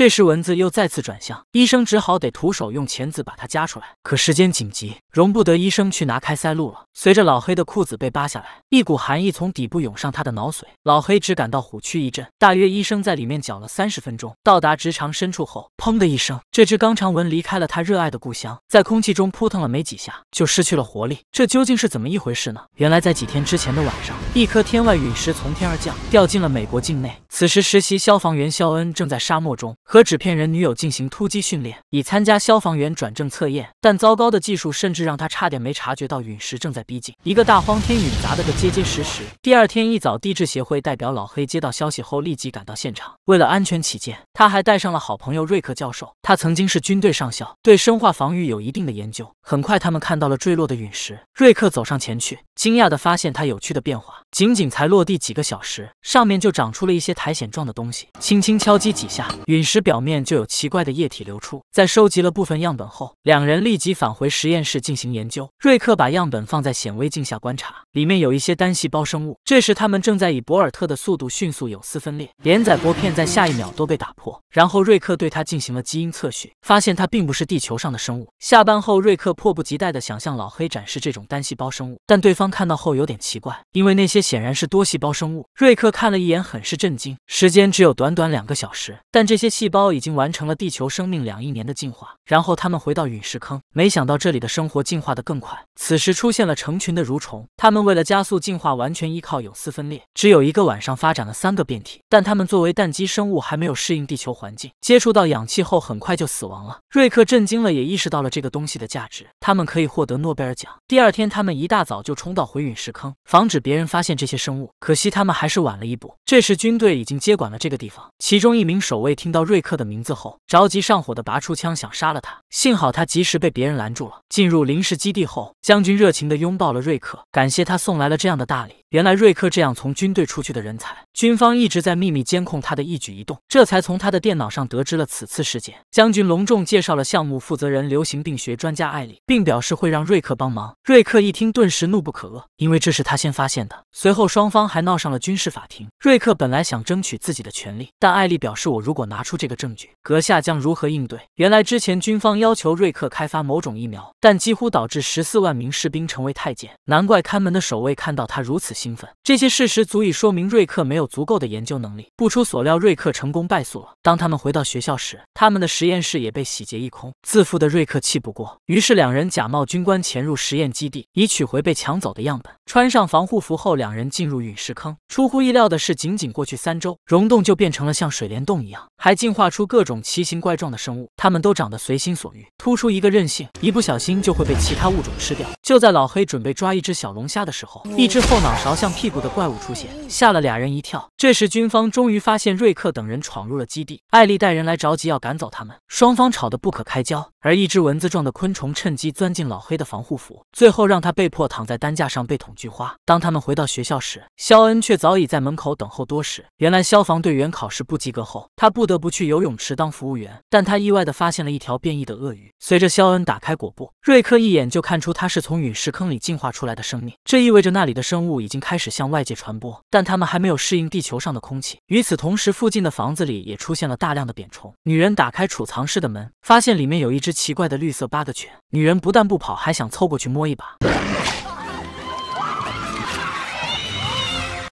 这时蚊子又再次转向，医生只好得徒手用钳子把它夹出来。可时间紧急，容不得医生去拿开塞露了。随着老黑的裤子被扒下来，一股寒意从底部涌上他的脑髓，老黑只感到虎躯一震。大约医生在里面搅了三十分钟，到达直肠深处后，砰的一声，这只肛肠蚊离开了他热爱的故乡，在空气中扑腾了没几下，就失去了活力。这究竟是怎么一回事呢？原来在几天之前的晚上，一颗天外陨石从天而降，掉进了美国境内。此时实习消防员肖恩正在沙漠中。和纸片人女友进行突击训练，以参加消防员转正测验。但糟糕的技术甚至让他差点没察觉到陨石正在逼近，一个大荒天陨砸得个结结实实。第二天一早，地质协会代表老黑接到消息后，立即赶到现场。为了安全起见，他还带上了好朋友瑞克教授。他曾经是军队上校，对生化防御有一定的研究。很快，他们看到了坠落的陨石。瑞克走上前去，惊讶地发现它有趣的变化：仅仅才落地几个小时，上面就长出了一些苔藓状的东西。轻轻敲击几下，陨石。使表面就有奇怪的液体流出。在收集了部分样本后，两人立即返回实验室进行研究。瑞克把样本放在显微镜下观察，里面有一些单细胞生物。这时他们正在以博尔特的速度迅速有丝分裂，连载薄片在下一秒都被打破。然后瑞克对他进行了基因测序，发现他并不是地球上的生物。下班后，瑞克迫不及待地想向老黑展示这种单细胞生物，但对方看到后有点奇怪，因为那些显然是多细胞生物。瑞克看了一眼，很是震惊。时间只有短短两个小时，但这些。细胞已经完成了地球生命两亿年的进化，然后他们回到陨石坑，没想到这里的生活进化的更快。此时出现了成群的蠕虫，他们为了加速进化，完全依靠有丝分裂，只有一个晚上发展了三个变体。但他们作为蛋基生物，还没有适应地球环境，接触到氧气后很快就死亡了。瑞克震惊了，也意识到了这个东西的价值，他们可以获得诺贝尔奖。第二天，他们一大早就冲到回陨石坑，防止别人发现这些生物。可惜他们还是晚了一步，这时军队已经接管了这个地方。其中一名守卫听到。瑞克的名字后，着急上火的拔出枪想杀了他，幸好他及时被别人拦住了。进入临时基地后，将军热情的拥抱了瑞克，感谢他送来了这样的大礼。原来瑞克这样从军队出去的人才，军方一直在秘密监控他的一举一动，这才从他的电脑上得知了此次事件。将军隆重介绍了项目负责人、流行病学专家艾丽，并表示会让瑞克帮忙。瑞克一听，顿时怒不可遏，因为这是他先发现的。随后双方还闹上了军事法庭。瑞克本来想争取自己的权利，但艾丽表示：“我如果拿出。”这个证据，阁下将如何应对？原来之前军方要求瑞克开发某种疫苗，但几乎导致十四万名士兵成为太监。难怪看门的守卫看到他如此兴奋。这些事实足以说明瑞克没有足够的研究能力。不出所料，瑞克成功败诉了。当他们回到学校时，他们的实验室也被洗劫一空。自负的瑞克气不过，于是两人假冒军官潜入实验基地，以取回被抢走的样本。穿上防护服后，两人进入陨石坑。出乎意料的是，仅仅过去三周，溶洞就变成了像水帘洞一样，还进。进化出各种奇形怪状的生物，它们都长得随心所欲，突出一个韧性，一不小心就会被其他物种吃掉。就在老黑准备抓一只小龙虾的时候，一只后脑勺像屁股的怪物出现，吓了俩人一跳。这时，军方终于发现瑞克等人闯入了基地，艾丽带人来，着急要赶走他们，双方吵得不可开交。而一只蚊子状的昆虫趁机钻进老黑的防护服，最后让他被迫躺在担架上被捅菊花。当他们回到学校时，肖恩却早已在门口等候多时。原来消防队员考试不及格后，他不得不去游泳池当服务员。但他意外地发现了一条变异的鳄鱼。随着肖恩打开果布，瑞克一眼就看出他是从陨石坑里进化出来的生命，这意味着那里的生物已经开始向外界传播，但他们还没有适应地球上的空气。与此同时，附近的房子里也出现了大量的扁虫。女人打开储藏室的门，发现里面有一只。奇怪的绿色八个犬，女人不但不跑，还想凑过去摸一把。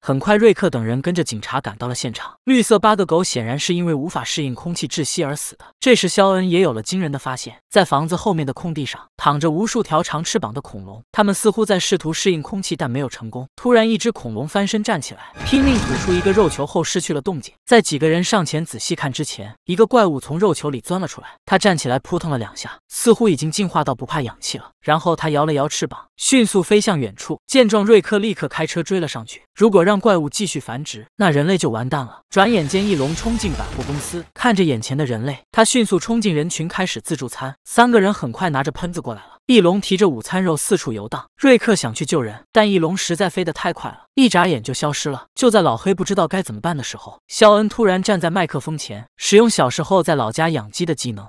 很快，瑞克等人跟着警察赶到了现场。绿色八个狗显然是因为无法适应空气窒息而死的。这时，肖恩也有了惊人的发现：在房子后面的空地上，躺着无数条长翅膀的恐龙，他们似乎在试图适应空气，但没有成功。突然，一只恐龙翻身站起来，拼命吐出一个肉球后失去了动静。在几个人上前仔细看之前，一个怪物从肉球里钻了出来。他站起来扑腾了两下，似乎已经进化到不怕氧气了。然后他摇了摇翅膀，迅速飞向远处。见状，瑞克立刻开车追了上去。如果让怪物继续繁殖，那人类就完蛋了。转眼间，翼龙冲进百货公司，看着眼前的人类，他迅速冲进人群，开始自助餐。三个人很快拿着喷子过来了。翼龙提着午餐肉四处游荡。瑞克想去救人，但翼龙实在飞得太快了，一眨眼就消失了。就在老黑不知道该怎么办的时候，肖恩突然站在麦克风前，使用小时候在老家养鸡的技能，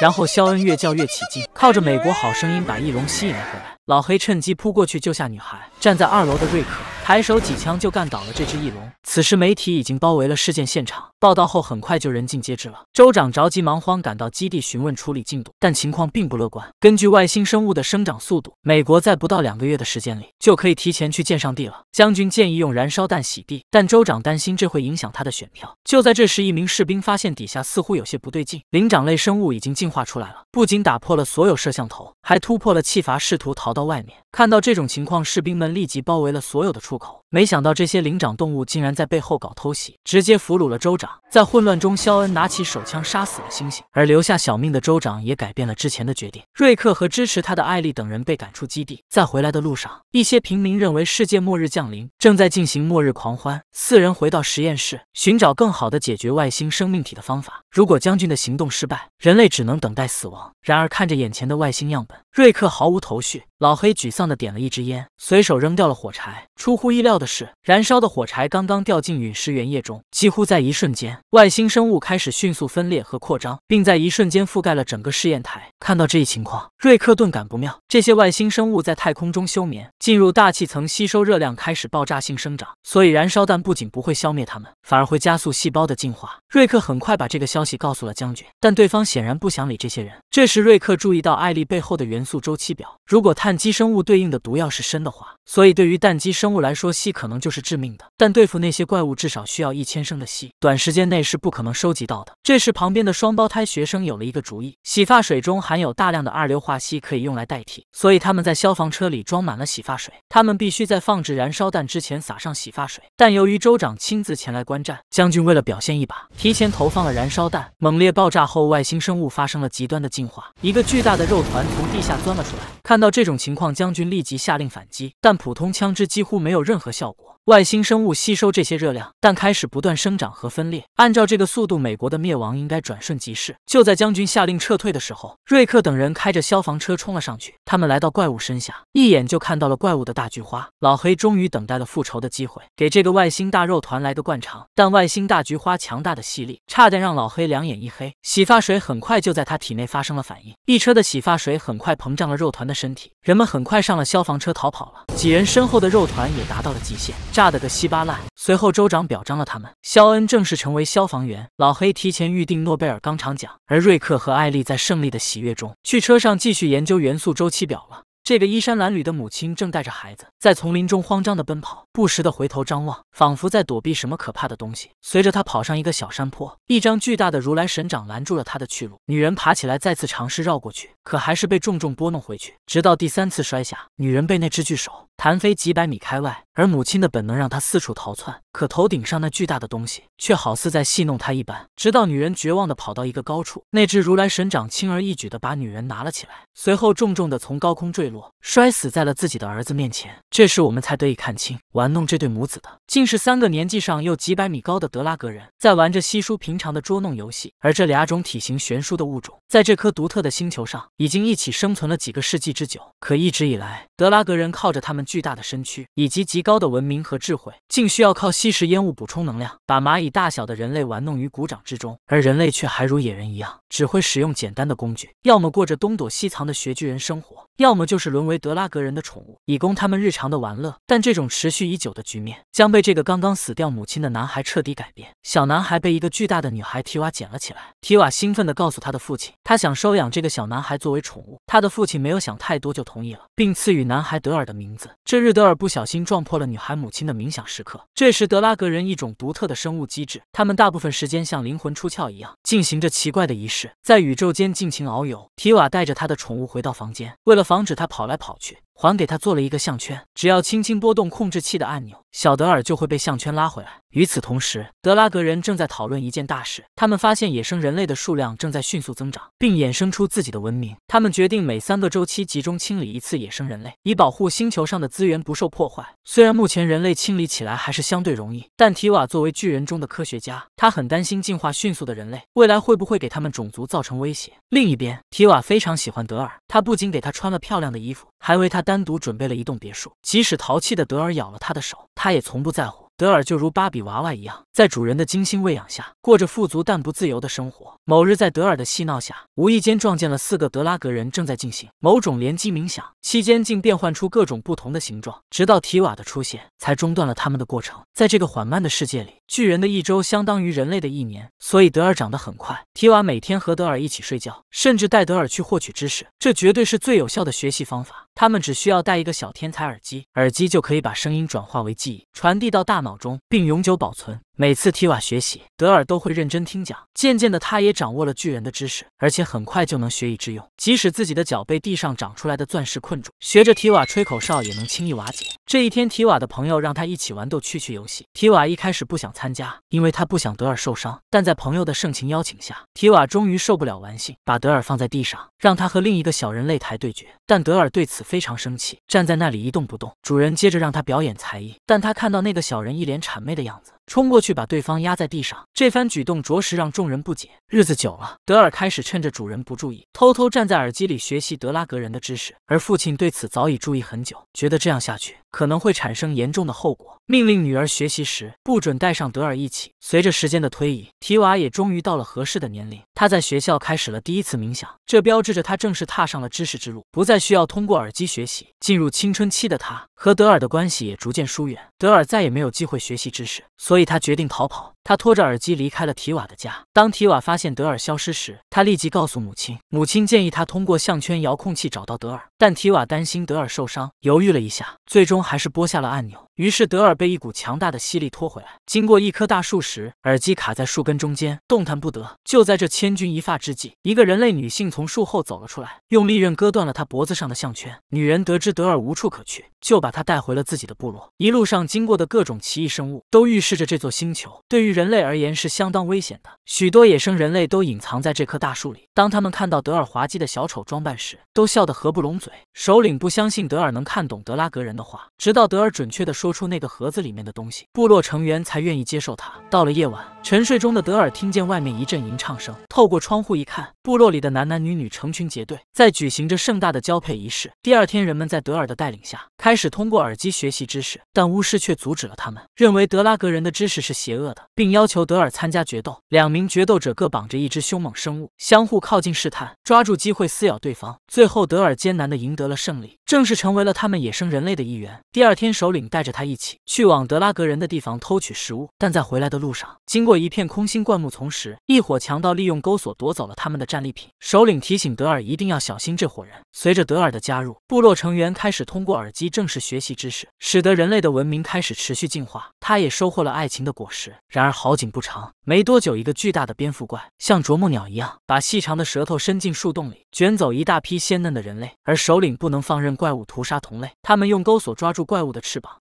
然后肖恩越叫越起劲，靠着《美国好声音》把翼龙吸引了回来。老黑趁机扑过去救下女孩，站在二楼的瑞克。抬手几枪就干倒了这只翼龙。此时媒体已经包围了事件现场，报道后很快就人尽皆知了。州长着急忙慌赶到基地询问处理进度，但情况并不乐观。根据外星生物的生长速度，美国在不到两个月的时间里就可以提前去见上帝了。将军建议用燃烧弹洗地，但州长担心这会影响他的选票。就在这时，一名士兵发现底下似乎有些不对劲，灵长类生物已经进化出来了，不仅打破了所有摄像头，还突破了气阀，试图逃到外面。看到这种情况，士兵们立即包围了所有的出。出口。没想到这些灵长动物竟然在背后搞偷袭，直接俘虏了州长。在混乱中，肖恩拿起手枪杀死了猩猩，而留下小命的州长也改变了之前的决定。瑞克和支持他的艾丽等人被赶出基地，在回来的路上，一些平民认为世界末日降临，正在进行末日狂欢。四人回到实验室，寻找更好的解决外星生命体的方法。如果将军的行动失败，人类只能等待死亡。然而，看着眼前的外星样本，瑞克毫无头绪。老黑沮丧的点了一支烟，随手扔掉了火柴。出乎意料的。是燃烧的火柴刚刚掉进陨石原液中，几乎在一瞬间，外星生物开始迅速分裂和扩张，并在一瞬间覆盖了整个试验台。看到这一情况，瑞克顿感不妙。这些外星生物在太空中休眠，进入大气层吸收热量，开始爆炸性生长。所以燃烧弹不仅不会消灭它们，反而会加速细胞的进化。瑞克很快把这个消息告诉了将军，但对方显然不想理这些人。这时，瑞克注意到艾丽背后的元素周期表。如果碳基生物对应的毒药是砷的话，所以对于氮基生物来说，气可能就是致命的，但对付那些怪物至少需要一千升的气，短时间内是不可能收集到的。这时，旁边的双胞胎学生有了一个主意：洗发水中含有大量的二硫化硒，可以用来代替。所以他们在消防车里装满了洗发水。他们必须在放置燃烧弹之前撒上洗发水。但由于州长亲自前来观战，将军为了表现一把，提前投放了燃烧弹。猛烈爆炸后，外星生物发生了极端的进化，一个巨大的肉团从地下钻了出来。看到这种情况，将军立即下令反击，但普通枪支几乎没有任何。效果。外星生物吸收这些热量，但开始不断生长和分裂。按照这个速度，美国的灭亡应该转瞬即逝。就在将军下令撤退的时候，瑞克等人开着消防车冲了上去。他们来到怪物身下，一眼就看到了怪物的大菊花。老黑终于等待了复仇的机会，给这个外星大肉团来个灌肠。但外星大菊花强大的吸力，差点让老黑两眼一黑。洗发水很快就在他体内发生了反应，一车的洗发水很快膨胀了肉团的身体。人们很快上了消防车逃跑了。几人身后的肉团也达到了极限。炸得个稀巴烂。随后州长表彰了他们，肖恩正式成为消防员，老黑提前预定诺贝尔钢厂奖，而瑞克和艾丽在胜利的喜悦中去车上继续研究元素周期表了。这个衣衫褴褛的母亲正带着孩子在丛林中慌张的奔跑，不时的回头张望，仿佛在躲避什么可怕的东西。随着他跑上一个小山坡，一张巨大的如来神掌拦住了他的去路。女人爬起来，再次尝试绕过去，可还是被重重拨弄回去。直到第三次摔下，女人被那只巨手弹飞几百米开外。而母亲的本能让她四处逃窜。可头顶上那巨大的东西却好似在戏弄他一般，直到女人绝望地跑到一个高处，那只如来神掌轻而易举地把女人拿了起来，随后重重地从高空坠落，摔死在了自己的儿子面前。这时我们才得以看清，玩弄这对母子的，竟是三个年纪上又几百米高的德拉格人，在玩着稀疏平常的捉弄游戏。而这俩种体型悬殊的物种，在这颗独特的星球上，已经一起生存了几个世纪之久。可一直以来，德拉格人靠着他们巨大的身躯以及极高的文明和智慧，竟需要靠。吸食烟雾补充能量，把蚂蚁大小的人类玩弄于股掌之中，而人类却还如野人一样，只会使用简单的工具，要么过着东躲西藏的穴居人生活。要么就是沦为德拉格人的宠物，以供他们日常的玩乐。但这种持续已久的局面将被这个刚刚死掉母亲的男孩彻底改变。小男孩被一个巨大的女孩提瓦捡了起来。提瓦兴奋地告诉他的父亲，他想收养这个小男孩作为宠物。他的父亲没有想太多就同意了，并赐予男孩德尔的名字。这日德尔不小心撞破了女孩母亲的冥想时刻。这时德拉格人一种独特的生物机制，他们大部分时间像灵魂出窍一样进行着奇怪的仪式，在宇宙间尽情遨游。提瓦带着他的宠物回到房间，为了。防止他跑来跑去，还给他做了一个项圈，只要轻轻拨动控制器的按钮。小德尔就会被项圈拉回来。与此同时，德拉格人正在讨论一件大事。他们发现野生人类的数量正在迅速增长，并衍生出自己的文明。他们决定每三个周期集中清理一次野生人类，以保护星球上的资源不受破坏。虽然目前人类清理起来还是相对容易，但提瓦作为巨人中的科学家，他很担心进化迅速的人类未来会不会给他们种族造成威胁。另一边，提瓦非常喜欢德尔，他不仅给他穿了漂亮的衣服，还为他单独准备了一栋别墅。即使淘气的德尔咬了他的手，他。他也从不在乎。德尔就如芭比娃娃一样，在主人的精心喂养下，过着富足但不自由的生活。某日，在德尔的嬉闹下，无意间撞见了四个德拉格人正在进行某种联机冥想，期间竟变换出各种不同的形状。直到提瓦的出现，才中断了他们的过程。在这个缓慢的世界里，巨人的一周相当于人类的一年，所以德尔长得很快。提瓦每天和德尔一起睡觉，甚至带德尔去获取知识，这绝对是最有效的学习方法。他们只需要带一个小天才耳机，耳机就可以把声音转化为记忆，传递到大脑中，并永久保存。每次提瓦学习，德尔都会认真听讲。渐渐的，他也掌握了巨人的知识，而且很快就能学以致用。即使自己的脚被地上长出来的钻石困住，学着提瓦吹口哨也能轻易瓦解。这一天，提瓦的朋友让他一起玩斗蛐蛐游戏。提瓦一开始不想参加，因为他不想德尔受伤。但在朋友的盛情邀请下，提瓦终于受不了玩性，把德尔放在地上，让他和另一个小人擂台对决。但德尔对此非常生气，站在那里一动不动。主人接着让他表演才艺，但他看到那个小人一脸谄媚的样子。冲过去把对方压在地上，这番举动着实让众人不解。日子久了，德尔开始趁着主人不注意，偷偷站在耳机里学习德拉格人的知识，而父亲对此早已注意很久，觉得这样下去。可能会产生严重的后果。命令女儿学习时，不准带上德尔一起。随着时间的推移，提瓦也终于到了合适的年龄。他在学校开始了第一次冥想，这标志着他正式踏上了知识之路，不再需要通过耳机学习。进入青春期的他和德尔的关系也逐渐疏远，德尔再也没有机会学习知识，所以他决定逃跑。他拖着耳机离开了提瓦的家。当提瓦发现德尔消失时，他立即告诉母亲。母亲建议他通过项圈遥控器找到德尔，但提瓦担心德尔受伤，犹豫了一下，最终还是拨下了按钮。于是德尔被一股强大的吸力拖回来。经过一棵大树时，耳机卡在树根中间，动弹不得。就在这千钧一发之际，一个人类女性从树后走了出来，用利刃割断了他脖子上的项圈。女人得知德尔无处可去，就把他带回了自己的部落。一路上经过的各种奇异生物，都预示着这座星球对于人类而言是相当危险的。许多野生人类都隐藏在这棵大树里。当他们看到德尔滑稽的小丑装扮时，都笑得合不拢嘴。首领不相信德尔能看懂德拉格人的话，直到德尔准确的说。说出那个盒子里面的东西，部落成员才愿意接受他。到了夜晚，沉睡中的德尔听见外面一阵吟唱声，透过窗户一看。部落里的男男女女成群结队，在举行着盛大的交配仪式。第二天，人们在德尔的带领下开始通过耳机学习知识，但巫师却阻止了他们，认为德拉格人的知识是邪恶的，并要求德尔参加决斗。两名决斗者各绑着一只凶猛生物，相互靠近试探，抓住机会撕咬对方。最后，德尔艰难地赢得了胜利，正式成为了他们野生人类的一员。第二天，首领带着他一起去往德拉格人的地方偷取食物，但在回来的路上，经过一片空心灌木丛时，一伙强盗利用钩索夺走了他们的。战利品首领提醒德尔一定要小心这伙人。随着德尔的加入，部落成员开始通过耳机正式学习知识，使得人类的文明开始持续进化。他也收获了爱情的果实。然而好景不长，没多久，一个巨大的蝙蝠怪像啄木鸟一样，把细长的舌头伸进树洞里，卷走一大批鲜嫩的人类。而首领不能放任怪物屠杀同类，他们用钩索抓住怪物的翅膀。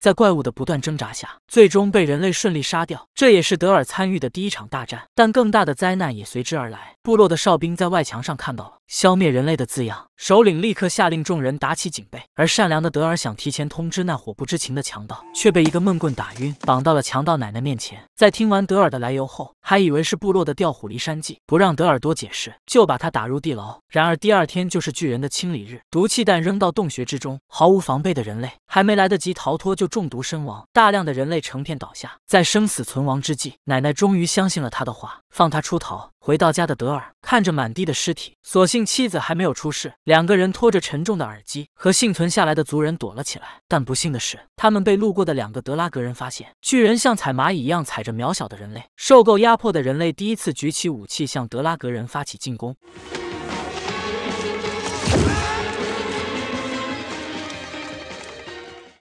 在怪物的不断挣扎下，最终被人类顺利杀掉。这也是德尔参与的第一场大战，但更大的灾难也随之而来。部落的哨兵在外墙上看到了。消灭人类的字样，首领立刻下令众人打起警备。而善良的德尔想提前通知那伙不知情的强盗，却被一个闷棍打晕，绑到了强盗奶奶面前。在听完德尔的来由后，还以为是部落的调虎离山计，不让德尔多解释，就把他打入地牢。然而第二天就是巨人的清理日，毒气弹扔到洞穴之中，毫无防备的人类还没来得及逃脱就中毒身亡，大量的人类成片倒下。在生死存亡之际，奶奶终于相信了他的话，放他出逃。回到家的德尔看着满地的尸体，所幸妻子还没有出事，两个人拖着沉重的耳机和幸存下来的族人躲了起来。但不幸的是，他们被路过的两个德拉格人发现，巨人像踩蚂蚁一样踩着渺小的人类。受够压迫的人类第一次举起武器向德拉格人发起进攻。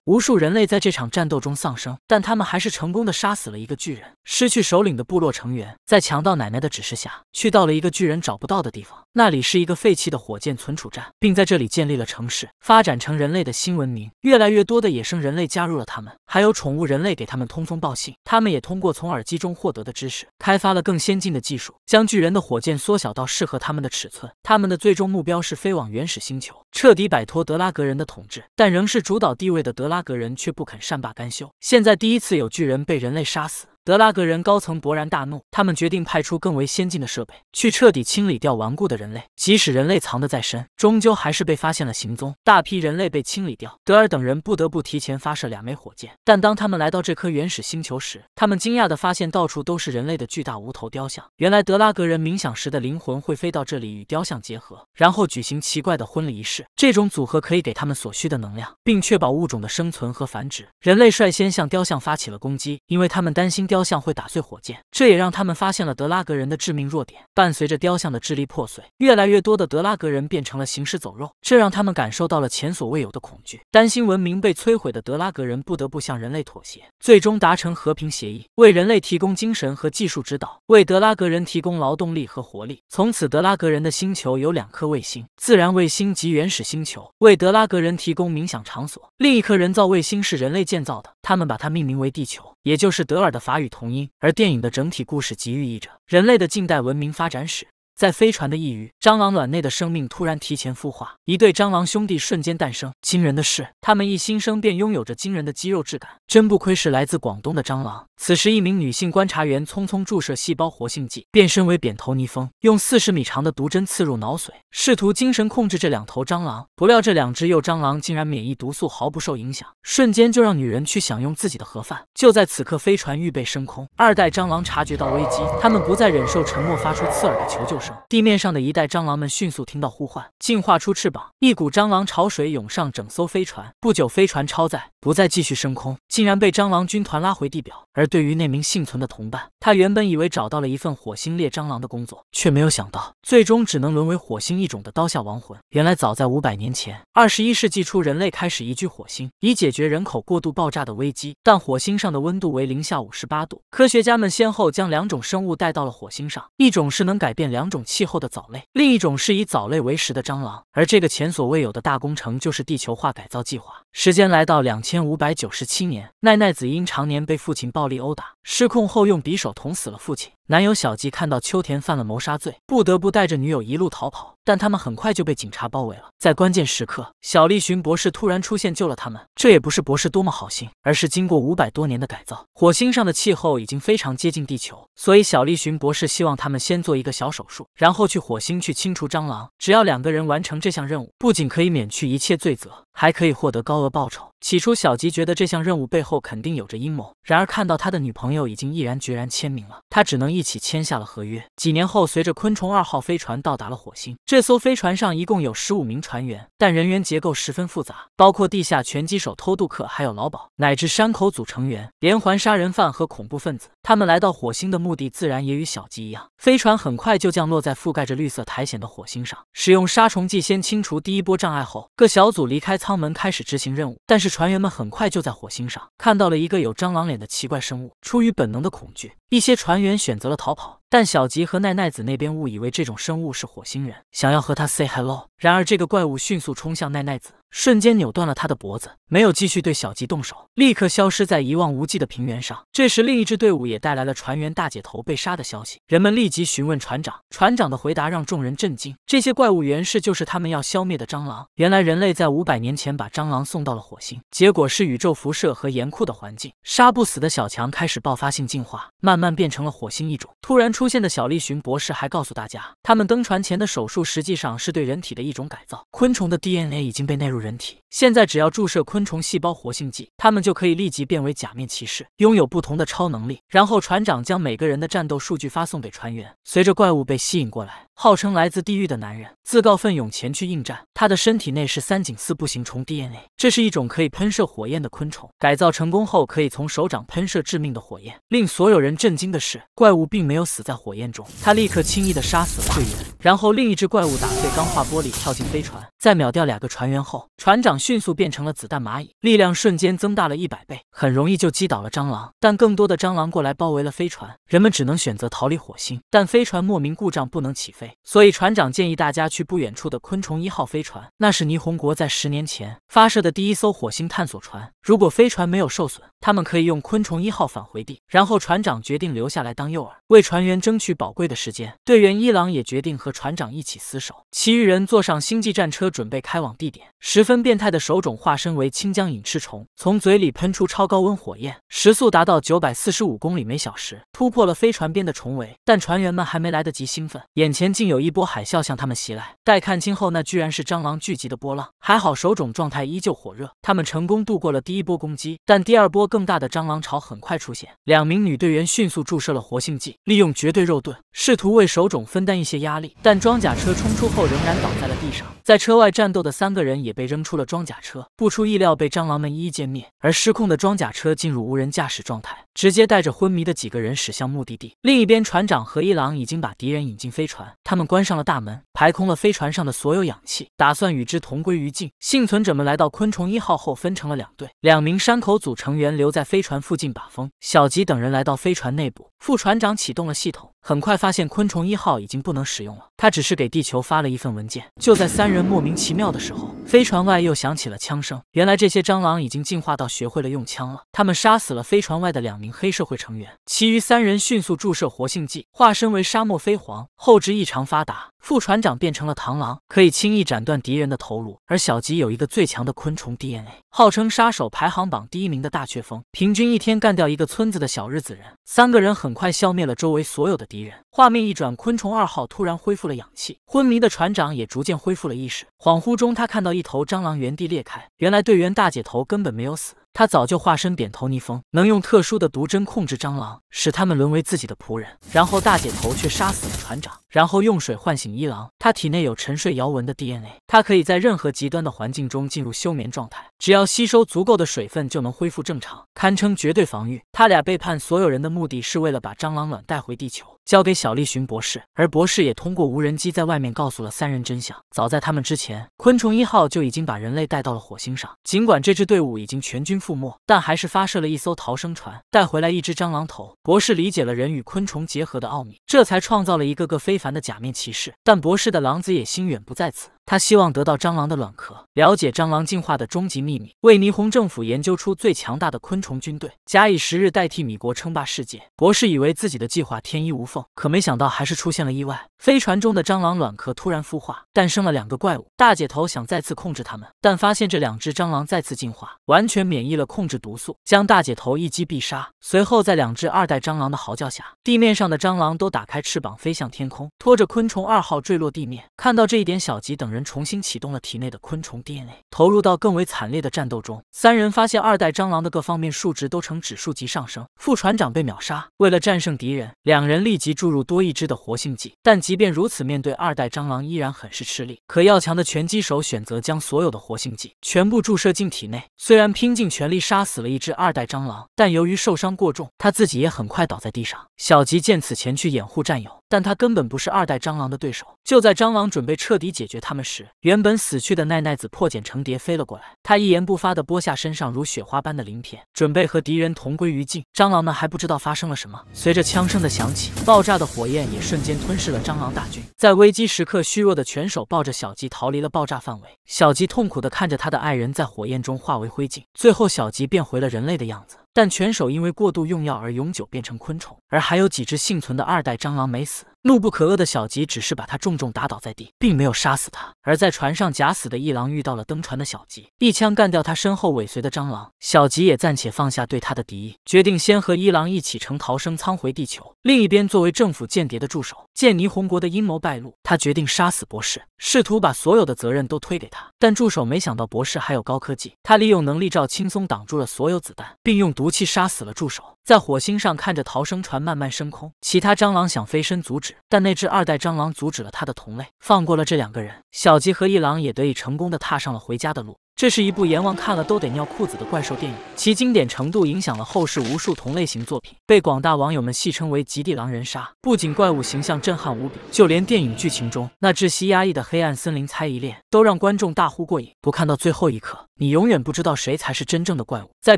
无数人类在这场战斗中丧生，但他们还是成功的杀死了一个巨人。失去首领的部落成员，在强盗奶奶的指示下，去到了一个巨人找不到的地方。那里是一个废弃的火箭存储站，并在这里建立了城市，发展成人类的新文明。越来越多的野生人类加入了他们，还有宠物人类给他们通风报信。他们也通过从耳机中获得的知识，开发了更先进的技术，将巨人的火箭缩小到适合他们的尺寸。他们的最终目标是飞往原始星球，彻底摆脱德拉格人的统治，但仍是主导地位的德拉。八个人却不肯善罢甘休。现在第一次有巨人被人类杀死。德拉格人高层勃然大怒，他们决定派出更为先进的设备去彻底清理掉顽固的人类。即使人类藏得再深，终究还是被发现了行踪。大批人类被清理掉，德尔等人不得不提前发射两枚火箭。但当他们来到这颗原始星球时，他们惊讶地发现到处都是人类的巨大无头雕像。原来德拉格人冥想时的灵魂会飞到这里与雕像结合，然后举行奇怪的婚礼仪式。这种组合可以给他们所需的能量，并确保物种的生存和繁殖。人类率先向雕像发起了攻击，因为他们担心。雕像会打碎火箭，这也让他们发现了德拉格人的致命弱点。伴随着雕像的智力破碎，越来越多的德拉格人变成了行尸走肉，这让他们感受到了前所未有的恐惧。担心文明被摧毁的德拉格人不得不向人类妥协，最终达成和平协议，为人类提供精神和技术指导，为德拉格人提供劳动力和活力。从此，德拉格人的星球有两颗卫星：自然卫星及原始星球为德拉格人提供冥想场所，另一颗人造卫星是人类建造的。他们把它命名为地球，也就是德尔的法语同音。而电影的整体故事即寓意着人类的近代文明发展史。在飞船的一隅，蟑螂卵内的生命突然提前孵化，一对蟑螂兄弟瞬间诞生。惊人的是，他们一新生便拥有着惊人的肌肉质感，真不愧是来自广东的蟑螂。此时，一名女性观察员匆匆注射细胞活性剂，变身为扁头泥蜂，用四十米长的毒针刺入脑髓，试图精神控制这两头蟑螂。不料，这两只幼蟑螂竟然免疫毒素，毫不受影响，瞬间就让女人去享用自己的盒饭。就在此刻，飞船预备升空，二代蟑螂察觉到危机，他们不再忍受沉默，发出刺耳的求救声。地面上的一代蟑螂们迅速听到呼唤，进化出翅膀，一股蟑螂潮水涌上整艘飞船。不久，飞船超载，不再继续升空，竟然被蟑螂军团拉回地表。而对于那名幸存的同伴，他原本以为找到了一份火星猎蟑螂的工作，却没有想到最终只能沦为火星异种的刀下亡魂。原来，早在五百年前，二十一世纪初，人类开始移居火星，以解决人口过度爆炸的危机。但火星上的温度为零下五十八度，科学家们先后将两种生物带到了火星上，一种是能改变两种。气候的藻类，另一种是以藻类为食的蟑螂，而这个前所未有的大工程就是地球化改造计划。时间来到两千五百九十七年，奈奈子因常年被父亲暴力殴打失控后，用匕首捅死了父亲。男友小吉看到秋田犯了谋杀罪，不得不带着女友一路逃跑，但他们很快就被警察包围了。在关键时刻，小栗旬博士突然出现救了他们。这也不是博士多么好心，而是经过五百多年的改造，火星上的气候已经非常接近地球，所以小栗旬博士希望他们先做一个小手术，然后去火星去清除蟑螂。只要两个人完成这项任务，不仅可以免去一切罪责，还可以获得高额报酬。起初，小吉觉得这项任务背后肯定有着阴谋，然而看到他的女朋友已经毅然决然签名了，他只能一。一起签下了合约。几年后，随着“昆虫二号”飞船到达了火星，这艘飞船上一共有十五名船员，但人员结构十分复杂，包括地下拳击手、偷渡客、还有劳鸨，乃至山口组成员、连环杀人犯和恐怖分子。他们来到火星的目的自然也与小吉一样。飞船很快就降落在覆盖着绿色苔藓的火星上，使用杀虫剂先清除第一波障碍后，各小组离开舱门开始执行任务。但是船员们很快就在火星上看到了一个有蟑螂脸的奇怪生物，出于本能的恐惧。一些船员选择了逃跑，但小吉和奈奈子那边误以为这种生物是火星人，想要和他 say hello。然而，这个怪物迅速冲向奈奈子。瞬间扭断了他的脖子，没有继续对小吉动手，立刻消失在一望无际的平原上。这时，另一支队伍也带来了船员大姐头被杀的消息。人们立即询问船长，船长的回答让众人震惊：这些怪物原是就是他们要消灭的蟑螂。原来，人类在五百年前把蟑螂送到了火星，结果是宇宙辐射和严酷的环境杀不死的小强开始爆发性进化，慢慢变成了火星异种。突然出现的小丽寻博士还告诉大家，他们登船前的手术实际上是对人体的一种改造，昆虫的 DNA 已经被纳入。人体。现在只要注射昆虫细胞活性剂，他们就可以立即变为假面骑士，拥有不同的超能力。然后船长将每个人的战斗数据发送给船员。随着怪物被吸引过来，号称来自地狱的男人自告奋勇前去应战。他的身体内是三井四步行虫 DNA，这是一种可以喷射火焰的昆虫。改造成功后，可以从手掌喷射致命的火焰。令所有人震惊的是，怪物并没有死在火焰中，他立刻轻易的杀死了队员。然后另一只怪物打碎钢化玻璃，跳进飞船，在秒掉两个船员后，船长。迅速变成了子弹蚂蚁，力量瞬间增大了一百倍，很容易就击倒了蟑螂。但更多的蟑螂过来包围了飞船，人们只能选择逃离火星。但飞船莫名故障不能起飞，所以船长建议大家去不远处的昆虫一号飞船，那是霓虹国在十年前发射的第一艘火星探索船。如果飞船没有受损，他们可以用昆虫一号返回地。然后船长决定留下来当诱饵，为船员争取宝贵的时间。队员伊朗也决定和船长一起死守，其余人坐上星际战车准备开往地点。十分变态的手冢化身为清江隐翅虫，从嘴里喷出超高温火焰，时速达到九百四十五公里每小时，突破了飞船边的重围。但船员们还没来得及兴奋，眼前竟有一波海啸向他们袭来。待看清后，那居然是蟑螂聚集的波浪。还好手冢状态依旧火热，他们成功度过了第一波攻击。但第二波更大的蟑螂潮很快出现，两名女队员迅速注射了活性剂，利用绝对肉盾，试图为手冢分担一些压力。但装甲车冲出后，仍然倒在了地上。在车外战斗的三个人也。也被扔出了装甲车，不出意料被蟑螂们一一歼灭。而失控的装甲车进入无人驾驶状态，直接带着昏迷的几个人驶向目的地。另一边，船长和一郎已经把敌人引进飞船，他们关上了大门，排空了飞船上的所有氧气，打算与之同归于尽。幸存者们来到昆虫一号后，分成了两队，两名山口组成员留在飞船附近把风，小吉等人来到飞船内部。副船长启动了系统，很快发现昆虫一号已经不能使用了。他只是给地球发了一份文件。就在三人莫名其妙的时候，飞。飞船外又响起了枪声，原来这些蟑螂已经进化到学会了用枪了。他们杀死了飞船外的两名黑社会成员，其余三人迅速注射活性剂，化身为沙漠飞蝗，后肢异常发达。副船长变成了螳螂，可以轻易斩断敌人的头颅；而小吉有一个最强的昆虫 DNA，号称杀手排行榜第一名的大雀蜂，平均一天干掉一个村子的小日子人。三个人很快消灭了周围所有的敌人。画面一转，昆虫二号突然恢复了氧气，昏迷的船长也逐渐恢复了意识。恍惚中，他看到一头蟑螂原地裂开，原来队员大姐头根本没有死，他早就化身扁头泥蜂，能用特殊的毒针控制蟑螂，使他们沦为自己的仆人。然后大姐头却杀死了船长。然后用水唤醒一郎，他体内有沉睡摇纹的 DNA，他可以在任何极端的环境中进入休眠状态，只要吸收足够的水分就能恢复正常，堪称绝对防御。他俩背叛所有人的目的是为了把蟑螂卵带回地球，交给小栗旬博士，而博士也通过无人机在外面告诉了三人真相。早在他们之前，昆虫一号就已经把人类带到了火星上。尽管这支队伍已经全军覆没，但还是发射了一艘逃生船，带回来一只蟑螂头。博士理解了人与昆虫结合的奥秘，这才创造了一个个非。凡的假面骑士，但博士的狼子野心远不在此。他希望得到蟑螂的卵壳，了解蟑螂进化的终极秘密，为霓虹政府研究出最强大的昆虫军队，假以时日，代替米国称霸世界。博士以为自己的计划天衣无缝，可没想到还是出现了意外。飞船中的蟑螂卵壳突然孵化，诞生了两个怪物。大姐头想再次控制他们，但发现这两只蟑螂再次进化，完全免疫了控制毒素，将大姐头一击必杀。随后，在两只二代蟑螂的嚎叫下，地面上的蟑螂都打开翅膀飞向天空，拖着昆虫二号坠落地面。看到这一点，小吉等人。重新启动了体内的昆虫 DNA，投入到更为惨烈的战斗中。三人发现二代蟑螂的各方面数值都呈指数级上升，副船长被秒杀。为了战胜敌人，两人立即注入多一只的活性剂，但即便如此，面对二代蟑螂依然很是吃力。可要强的拳击手选择将所有的活性剂全部注射进体内，虽然拼尽全力杀死了一只二代蟑螂，但由于受伤过重，他自己也很快倒在地上。小吉见此前去掩护战友。但他根本不是二代蟑螂的对手。就在蟑螂准备彻底解决他们时，原本死去的奈奈子破茧成蝶飞了过来。他一言不发地剥下身上如雪花般的鳞片，准备和敌人同归于尽。蟑螂们还不知道发生了什么，随着枪声的响起，爆炸的火焰也瞬间吞噬了蟑螂大军。在危机时刻，虚弱的拳手抱着小吉逃离了爆炸范围。小吉痛苦地看着他的爱人，在火焰中化为灰烬。最后，小吉变回了人类的样子。但拳手因为过度用药而永久变成昆虫，而还有几只幸存的二代蟑螂没死。怒不可遏的小吉只是把他重重打倒在地，并没有杀死他。而在船上假死的一郎遇到了登船的小吉，一枪干掉他身后尾随的蟑螂。小吉也暂且放下对他的敌意，决定先和一郎一起乘逃生舱回地球。另一边，作为政府间谍的助手，见霓虹国的阴谋败露，他决定杀死博士，试图把所有的责任都推给他。但助手没想到博士还有高科技，他利用能力罩轻松挡住了所有子弹，并用毒气杀死了助手。在火星上，看着逃生船慢慢升空，其他蟑螂想飞身阻止。但那只二代蟑螂阻止了他的同类，放过了这两个人。小吉和一郎也得以成功的踏上了回家的路。这是一部阎王看了都得尿裤子的怪兽电影，其经典程度影响了后世无数同类型作品，被广大网友们戏称为《极地狼人杀》。不仅怪物形象震撼无比，就连电影剧情中那窒息压抑的黑暗森林猜疑链，都让观众大呼过瘾。不看到最后一刻，你永远不知道谁才是真正的怪物。在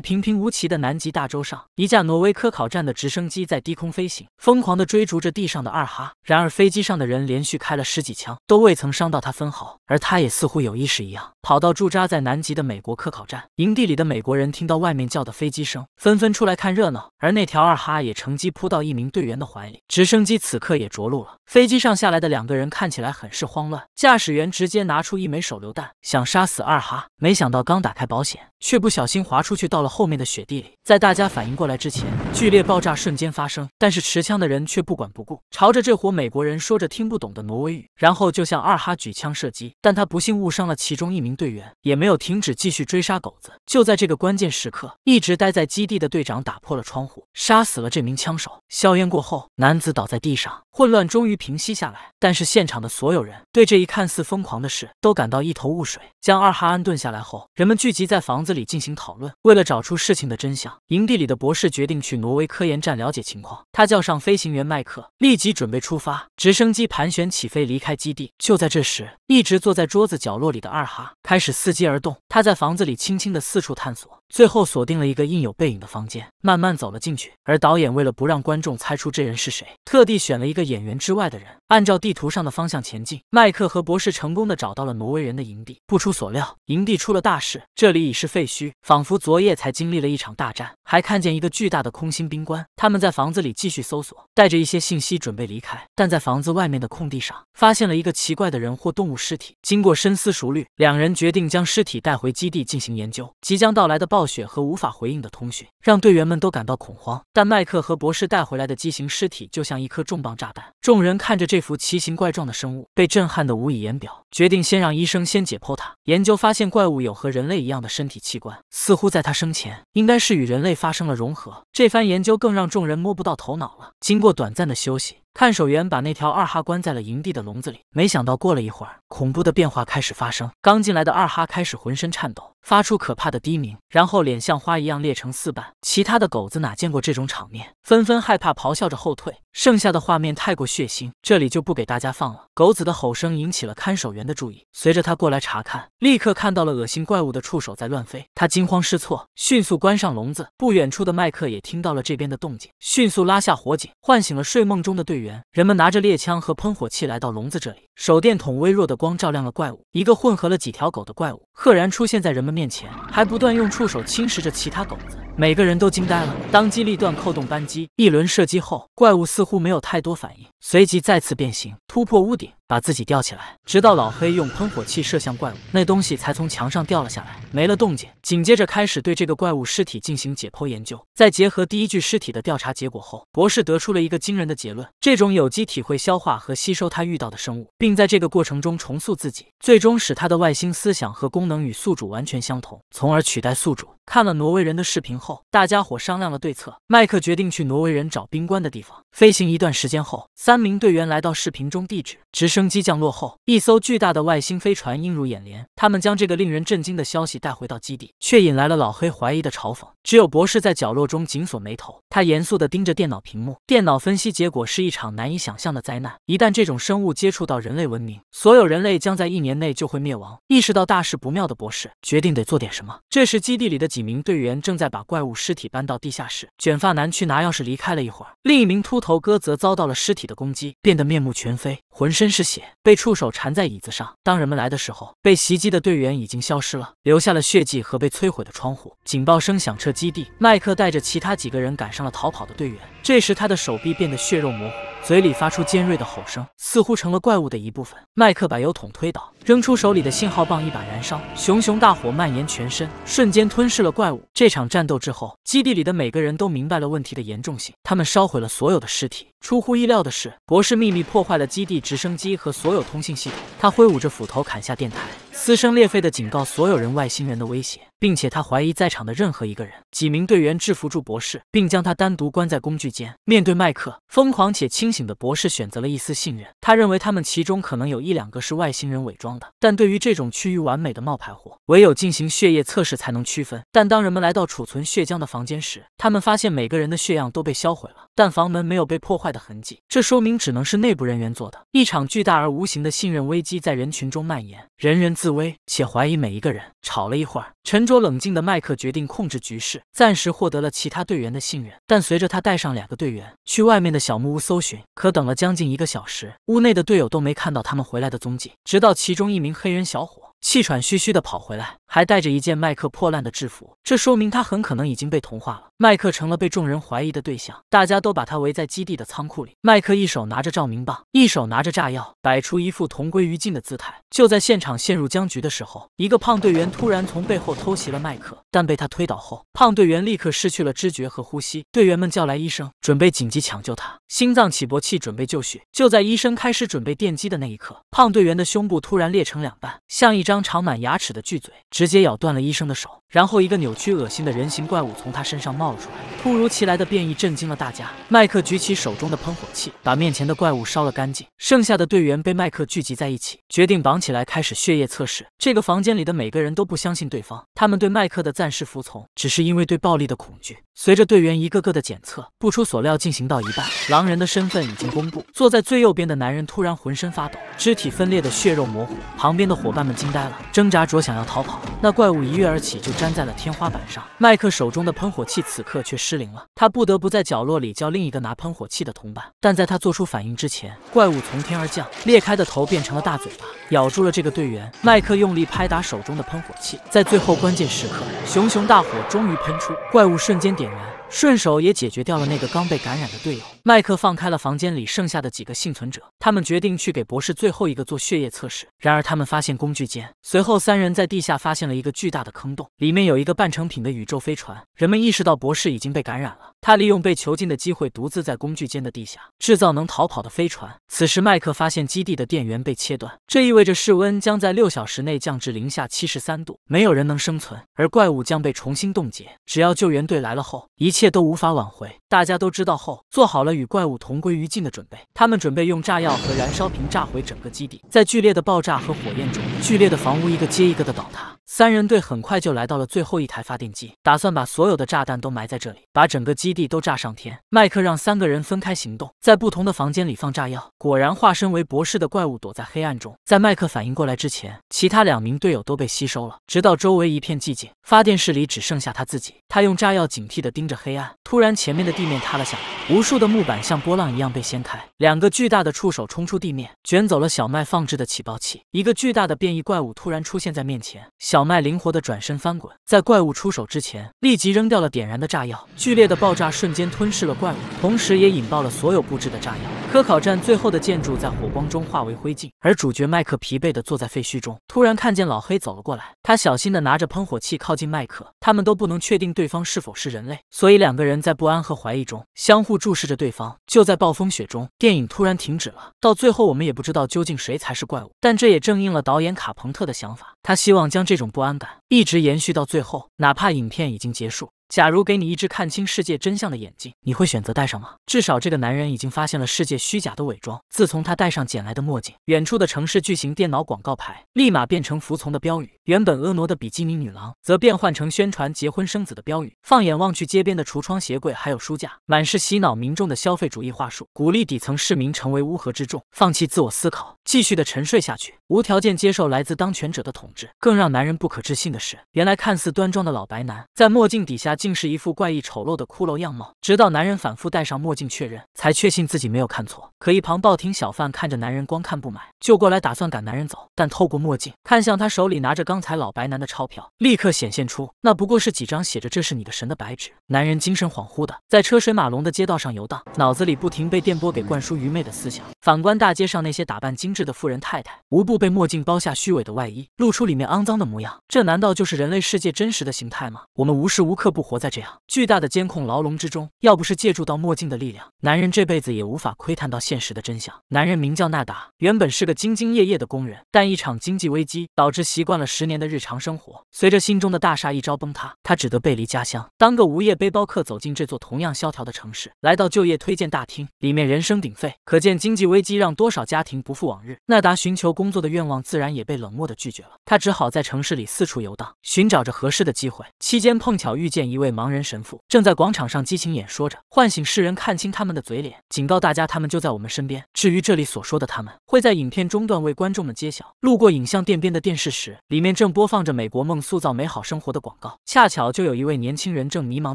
平平无奇的南极大洲上，一架挪威科考站的直升机在低空飞行，疯狂地追逐着地上的二哈。然而飞机上的人连续开了十几枪，都未曾伤到他分毫，而他也似乎有意识一样，跑到驻扎在南。南极的美国科考站营地里的美国人听到外面叫的飞机声，纷纷出来看热闹。而那条二哈也乘机扑到一名队员的怀里。直升机此刻也着陆了。飞机上下来的两个人看起来很是慌乱，驾驶员直接拿出一枚手榴弹想杀死二哈，没想到刚打开保险却不小心滑出去到了后面的雪地里，在大家反应过来之前，剧烈爆炸瞬间发生，但是持枪的人却不管不顾，朝着这伙美国人说着听不懂的挪威语，然后就向二哈举枪射击，但他不幸误伤了其中一名队员，也没有停止继续追杀狗子。就在这个关键时刻，一直待在基地的队长打破了窗户，杀死了这名枪手。硝烟过后，男子倒在地上，混乱终于。平息下来，但是现场的所有人对这一看似疯狂的事都感到一头雾水。将二哈安顿下来后，人们聚集在房子里进行讨论。为了找出事情的真相，营地里的博士决定去挪威科研站了解情况。他叫上飞行员麦克，立即准备出发。直升机盘旋起飞，离开基地。就在这时，一直坐在桌子角落里的二哈开始伺机而动。他在房子里轻轻的四处探索，最后锁定了一个印有背影的房间，慢慢走了进去。而导演为了不让观众猜出这人是谁，特地选了一个演员之外的人，按照地图上的方向前进。麦克和博士成功的找到了挪威人的营地，不出。所料，营地出了大事，这里已是废墟，仿佛昨夜才经历了一场大战。还看见一个巨大的空心冰棺。他们在房子里继续搜索，带着一些信息准备离开，但在房子外面的空地上发现了一个奇怪的人或动物尸体。经过深思熟虑，两人决定将尸体带回基地进行研究。即将到来的暴雪和无法回应的通讯，让队员们都感到恐慌。但麦克和博士带回来的畸形尸体就像一颗重磅炸弹，众人看着这幅奇形怪状的生物，被震撼得无以言表，决定先让医生先解剖它。研究发现，怪物有和人类一样的身体器官，似乎在他生前应该是与人类发生了融合。这番研究更让众人摸不到头脑了。经过短暂的休息。看守员把那条二哈关在了营地的笼子里，没想到过了一会儿，恐怖的变化开始发生。刚进来的二哈开始浑身颤抖，发出可怕的低鸣，然后脸像花一样裂成四瓣。其他的狗子哪见过这种场面，纷纷害怕，咆哮着后退。剩下的画面太过血腥，这里就不给大家放了。狗子的吼声引起了看守员的注意，随着他过来查看，立刻看到了恶心怪物的触手在乱飞。他惊慌失措，迅速关上笼子。不远处的麦克也听到了这边的动静，迅速拉下火警，唤醒了睡梦中的队员。人们拿着猎枪和喷火器来到笼子这里，手电筒微弱的光照亮了怪物，一个混合了几条狗的怪物赫然出现在人们面前，还不断用触手侵蚀着其他狗子。每个人都惊呆了，当机立断扣动扳机，一轮射击后，怪物似乎没有太多反应，随即再次变形，突破屋顶，把自己吊起来。直到老黑用喷火器射向怪物，那东西才从墙上掉了下来，没了动静。紧接着开始对这个怪物尸体进行解剖研究，在结合第一具尸体的调查结果后，博士得出了一个惊人的结论：这种有机体会消化和吸收他遇到的生物，并在这个过程中重塑自己，最终使他的外星思想和功能与宿主完全相同，从而取代宿主。看了挪威人的视频。后，大家伙商量了对策。麦克决定去挪威人找冰棺的地方。飞行一段时间后，三名队员来到视频中地址。直升机降落后，一艘巨大的外星飞船映入眼帘。他们将这个令人震惊的消息带回到基地，却引来了老黑怀疑的嘲讽。只有博士在角落中紧锁眉头，他严肃地盯着电脑屏幕。电脑分析结果是一场难以想象的灾难。一旦这种生物接触到人类文明，所有人类将在一年内就会灭亡。意识到大事不妙的博士决定得做点什么。这时，基地里的几名队员正在把。怪物尸体搬到地下室，卷发男去拿钥匙离开了一会儿，另一名秃头哥则遭到了尸体的攻击，变得面目全非。浑身是血，被触手缠在椅子上。当人们来的时候，被袭击的队员已经消失了，留下了血迹和被摧毁的窗户。警报声响彻基地。麦克带着其他几个人赶上了逃跑的队员。这时，他的手臂变得血肉模糊，嘴里发出尖锐的吼声，似乎成了怪物的一部分。麦克把油桶推倒，扔出手里的信号棒，一把燃烧，熊熊大火蔓延全身，瞬间吞噬了怪物。这场战斗之后，基地里的每个人都明白了问题的严重性。他们烧毁了所有的尸体。出乎意料的是，博士秘密破坏了基地。直升机和所有通信系统，他挥舞着斧头砍下电台，撕声裂肺地警告所有人：外星人的威胁。并且他怀疑在场的任何一个人。几名队员制服住博士，并将他单独关在工具间。面对麦克疯狂且清醒的博士，选择了一丝信任。他认为他们其中可能有一两个是外星人伪装的，但对于这种趋于完美的冒牌货，唯有进行血液测试才能区分。但当人们来到储存血浆的房间时，他们发现每个人的血样都被销毁了，但房门没有被破坏的痕迹，这说明只能是内部人员做的。一场巨大而无形的信任危机在人群中蔓延，人人自危且怀疑每一个人。吵了一会儿。沉着冷静的麦克决定控制局势，暂时获得了其他队员的信任。但随着他带上两个队员去外面的小木屋搜寻，可等了将近一个小时，屋内的队友都没看到他们回来的踪迹。直到其中一名黑人小伙。气喘吁吁地跑回来，还带着一件麦克破烂的制服，这说明他很可能已经被同化了。麦克成了被众人怀疑的对象，大家都把他围在基地的仓库里。麦克一手拿着照明棒，一手拿着炸药，摆出一副同归于尽的姿态。就在现场陷入僵局的时候，一个胖队员突然从背后偷袭了麦克，但被他推倒后，胖队员立刻失去了知觉和呼吸。队员们叫来医生，准备紧急抢救他，心脏起搏器准备就绪。就在医生开始准备电击的那一刻，胖队员的胸部突然裂成两半，像一张。张长满牙齿的巨嘴直接咬断了医生的手。然后一个扭曲恶心的人形怪物从他身上冒了出来，突如其来的变异震惊了大家。麦克举起手中的喷火器，把面前的怪物烧了干净。剩下的队员被麦克聚集在一起，决定绑起来开始血液测试。这个房间里的每个人都不相信对方，他们对麦克的暂时服从，只是因为对暴力的恐惧。随着队员一个个的检测，不出所料，进行到一半，狼人的身份已经公布。坐在最右边的男人突然浑身发抖，肢体分裂的血肉模糊，旁边的伙伴们惊呆了，挣扎着想要逃跑。那怪物一跃而起就。粘在了天花板上，麦克手中的喷火器此刻却失灵了，他不得不在角落里叫另一个拿喷火器的同伴。但在他做出反应之前，怪物从天而降，裂开的头变成了大嘴巴，咬住了这个队员。麦克用力拍打手中的喷火器，在最后关键时刻，熊熊大火终于喷出，怪物瞬间点燃。顺手也解决掉了那个刚被感染的队友。麦克放开了房间里剩下的几个幸存者，他们决定去给博士最后一个做血液测试。然而，他们发现工具间。随后，三人在地下发现了一个巨大的坑洞，里面有一个半成品的宇宙飞船。人们意识到博士已经被感染了。他利用被囚禁的机会，独自在工具间的地下制造能逃跑的飞船。此时，麦克发现基地的电源被切断，这意味着室温将在六小时内降至零下七十三度，没有人能生存，而怪物将被重新冻结。只要救援队来了后，一切都无法挽回。大家都知道后，做好了与怪物同归于尽的准备。他们准备用炸药和燃烧瓶炸毁整个基地，在剧烈的爆炸和火焰中，剧烈的房屋一个接一个的倒塌。三人队很快就来到了最后一台发电机，打算把所有的炸弹都埋在这里，把整个基地都炸上天。麦克让三个人分开行动，在不同的房间里放炸药。果然，化身为博士的怪物躲在黑暗中，在麦克反应过来之前，其他两名队友都被吸收了。直到周围一片寂静，发电室里只剩下他自己。他用炸药警惕地盯着黑暗。突然，前面的地面塌了下来，无数的木板像波浪一样被掀开，两个巨大的触手冲出地面，卷走了小麦放置的起爆器。一个巨大的变异怪物突然出现在面前。小麦灵活的转身翻滚，在怪物出手之前，立即扔掉了点燃的炸药。剧烈的爆炸瞬间吞噬了怪物，同时也引爆了所有布置的炸药。科考站最后的建筑在火光中化为灰烬，而主角麦克疲惫的坐在废墟中，突然看见老黑走了过来。他小心的拿着喷火器靠近麦克，他们都不能确定对方是否是人类，所以两个人在不安和怀疑中相互注视着对方。就在暴风雪中，电影突然停止了。到最后，我们也不知道究竟谁才是怪物，但这也正应了导演卡彭特的想法，他希望将这种。种不安感一直延续到最后，哪怕影片已经结束。假如给你一只看清世界真相的眼睛，你会选择戴上吗？至少这个男人已经发现了世界虚假的伪装。自从他戴上捡来的墨镜，远处的城市巨型电脑广告牌立马变成服从的标语，原本婀娜的比基尼女郎则变换成宣传结婚生子的标语。放眼望去，街边的橱窗、鞋柜还有书架，满是洗脑民众的消费主义话术，鼓励底层市民成为乌合之众，放弃自我思考，继续的沉睡下去，无条件接受来自当权者的统治。更让男人不可置信的是，原来看似端庄的老白男，在墨镜底下。竟是一副怪异丑陋的骷髅样貌，直到男人反复戴上墨镜确认，才确信自己没有看错。可一旁报亭小贩看着男人光看不买，就过来打算赶男人走。但透过墨镜看向他手里拿着刚才老白男的钞票，立刻显现出那不过是几张写着这是你的神的白纸。男人精神恍惚的在车水马龙的街道上游荡，脑子里不停被电波给灌输愚昧的思想。反观大街上那些打扮精致的富人太太，无不被墨镜包下虚伪的外衣，露出里面肮脏的模样。这难道就是人类世界真实的形态吗？我们无时无刻不活在这样巨大的监控牢笼之中，要不是借助到墨镜的力量，男人这辈子也无法窥探到现实的真相。男人名叫纳达，原本是个兢兢业业的工人，但一场经济危机导致习惯了十年的日常生活，随着心中的大厦一朝崩塌，他只得背离家乡，当个无业背包客走进这座同样萧条的城市。来到就业推荐大厅，里面人声鼎沸，可见经济危机让多少家庭不复往日。纳达寻求工作的愿望自然也被冷漠的拒绝了，他只好在城市里四处游荡，寻找着合适的机会。期间碰巧遇见一位。位盲人神父正在广场上激情演说着，唤醒世人看清他们的嘴脸，警告大家他们就在我们身边。至于这里所说的他们，会在影片中段为观众们揭晓。路过影像店边的电视时，里面正播放着“美国梦塑造美好生活”的广告，恰巧就有一位年轻人正迷茫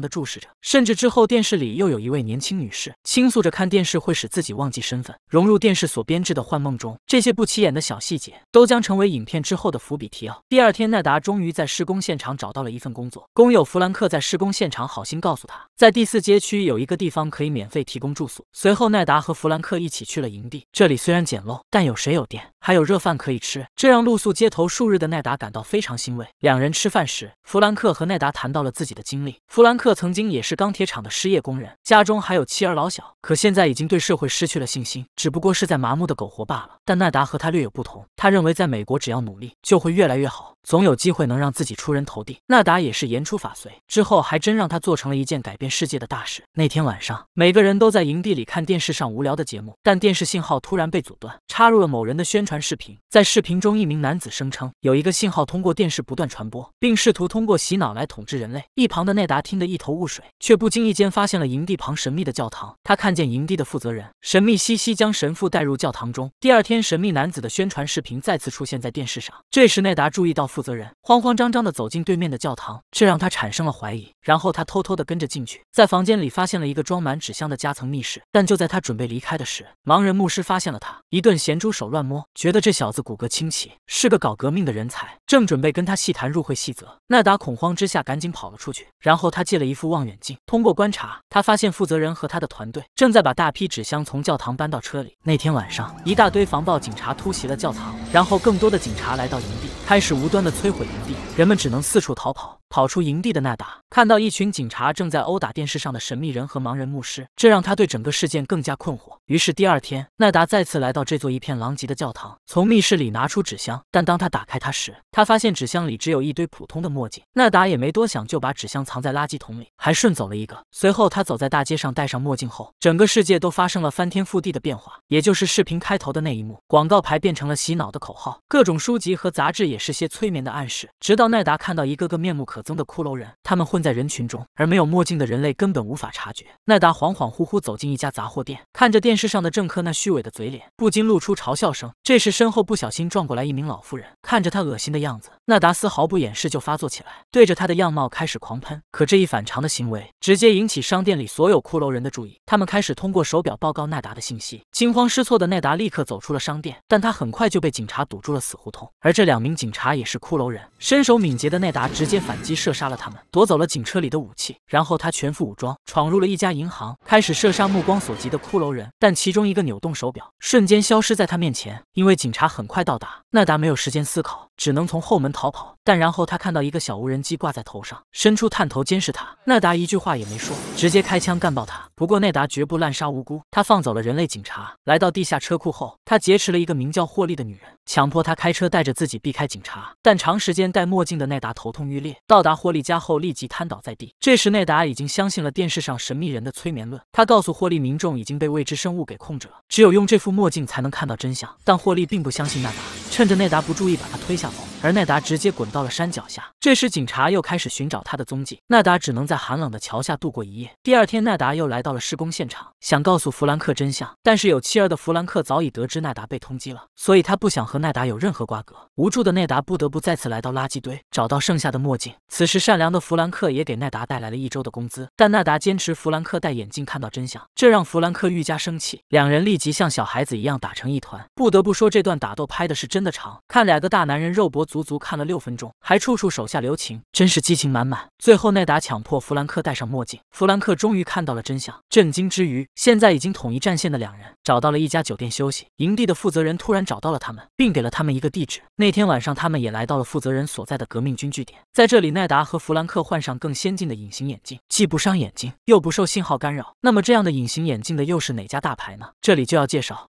地注视着。甚至之后，电视里又有一位年轻女士倾诉着看电视会使自己忘记身份，融入电视所编制的幻梦中。这些不起眼的小细节都将成为影片之后的伏笔。提奥第二天，奈达终于在施工现场找到了一份工作。工友弗兰克在。施工现场，好心告诉他。在第四街区有一个地方可以免费提供住宿。随后，奈达和弗兰克一起去了营地。这里虽然简陋，但有水有电，还有热饭可以吃，这让露宿街头数日的奈达感到非常欣慰。两人吃饭时，弗兰克和奈达谈到了自己的经历。弗兰克曾经也是钢铁厂的失业工人，家中还有妻儿老小，可现在已经对社会失去了信心，只不过是在麻木的苟活罢了。但奈达和他略有不同，他认为在美国只要努力就会越来越好，总有机会能让自己出人头地。奈达也是言出法随，之后还真让他做成了一件改变。世界的大事。那天晚上，每个人都在营地里看电视上无聊的节目，但电视信号突然被阻断，插入了某人的宣传视频。在视频中，一名男子声称有一个信号通过电视不断传播，并试图通过洗脑来统治人类。一旁的内达听得一头雾水，却不经意间发现了营地旁神秘的教堂。他看见营地的负责人神秘兮兮将神父带入教堂中。第二天，神秘男子的宣传视频再次出现在电视上。这时，内达注意到负责人慌慌张张地走进对面的教堂，这让他产生了怀疑。然后，他偷偷地跟着进去。在房间里发现了一个装满纸箱的夹层密室，但就在他准备离开的时，盲人牧师发现了他，一顿咸猪手乱摸，觉得这小子骨骼清奇，是个搞革命的人才，正准备跟他细谈入会细则。奈达恐慌之下赶紧跑了出去，然后他借了一副望远镜，通过观察，他发现负责人和他的团队正在把大批纸箱从教堂搬到车里。那天晚上，一大堆防暴警察突袭了教堂，然后更多的警察来到营。地。开始无端的摧毁营地，人们只能四处逃跑。跑出营地的纳达看到一群警察正在殴打电视上的神秘人和盲人牧师，这让他对整个事件更加困惑。于是第二天，纳达再次来到这座一片狼藉的教堂，从密室里拿出纸箱，但当他打开它时，他发现纸箱里只有一堆普通的墨镜。纳达也没多想，就把纸箱藏在垃圾桶里，还顺走了一个。随后他走在大街上，戴上墨镜后，整个世界都发生了翻天覆地的变化，也就是视频开头的那一幕：广告牌变成了洗脑的口号，各种书籍和杂志也。是些催眠的暗示，直到奈达看到一个个面目可憎的骷髅人，他们混在人群中，而没有墨镜的人类根本无法察觉。奈达恍恍惚惚走进一家杂货店，看着电视上的政客那虚伪的嘴脸，不禁露出嘲笑声。这时，身后不小心撞过来一名老妇人，看着她恶心的样子，奈达丝毫不掩饰就发作起来，对着她的样貌开始狂喷。可这一反常的行为直接引起商店里所有骷髅人的注意，他们开始通过手表报告奈达的信息。惊慌失措的奈达立刻走出了商店，但他很快就被警察堵住了死胡同，而这两名警警察也是骷髅人，身手敏捷的奈达直接反击射杀了他们，夺走了警车里的武器。然后他全副武装闯入了一家银行，开始射杀目光所及的骷髅人。但其中一个扭动手表，瞬间消失在他面前。因为警察很快到达，奈达没有时间思考，只能从后门逃跑。但然后他看到一个小无人机挂在头上，伸出探头监视他。奈达一句话也没说，直接开枪干爆他。不过奈达绝不滥杀无辜，他放走了人类警察。来到地下车库后，他劫持了一个名叫霍利的女人，强迫她开车带着自己避开警。警察，但长时间戴墨镜的奈达头痛欲裂，到达霍利家后立即瘫倒在地。这时奈达已经相信了电视上神秘人的催眠论，他告诉霍利民众已经被未知生物给控制了，只有用这副墨镜才能看到真相。但霍利并不相信奈达，趁着奈达不注意，把他推下楼。而奈达直接滚到了山脚下。这时，警察又开始寻找他的踪迹，奈达只能在寒冷的桥下度过一夜。第二天，奈达又来到了施工现场，想告诉弗兰克真相。但是，有妻儿的弗兰克早已得知奈达被通缉了，所以他不想和奈达有任何瓜葛。无助的奈达不得不再次来到垃圾堆，找到剩下的墨镜。此时，善良的弗兰克也给奈达带来了一周的工资，但奈达坚持弗兰克戴眼镜看到真相，这让弗兰克愈加生气。两人立即像小孩子一样打成一团。不得不说，这段打斗拍的是真的长，看两个大男人肉搏。足足看了六分钟，还处处手下留情，真是激情满满。最后奈达强迫弗兰克戴上墨镜，弗兰克终于看到了真相，震惊之余，现在已经统一战线的两人找到了一家酒店休息。营地的负责人突然找到了他们，并给了他们一个地址。那天晚上，他们也来到了负责人所在的革命军据点，在这里，奈达和弗兰克换上更先进的隐形眼镜，既不伤眼睛，又不受信号干扰。那么，这样的隐形眼镜的又是哪家大牌呢？这里就要介绍。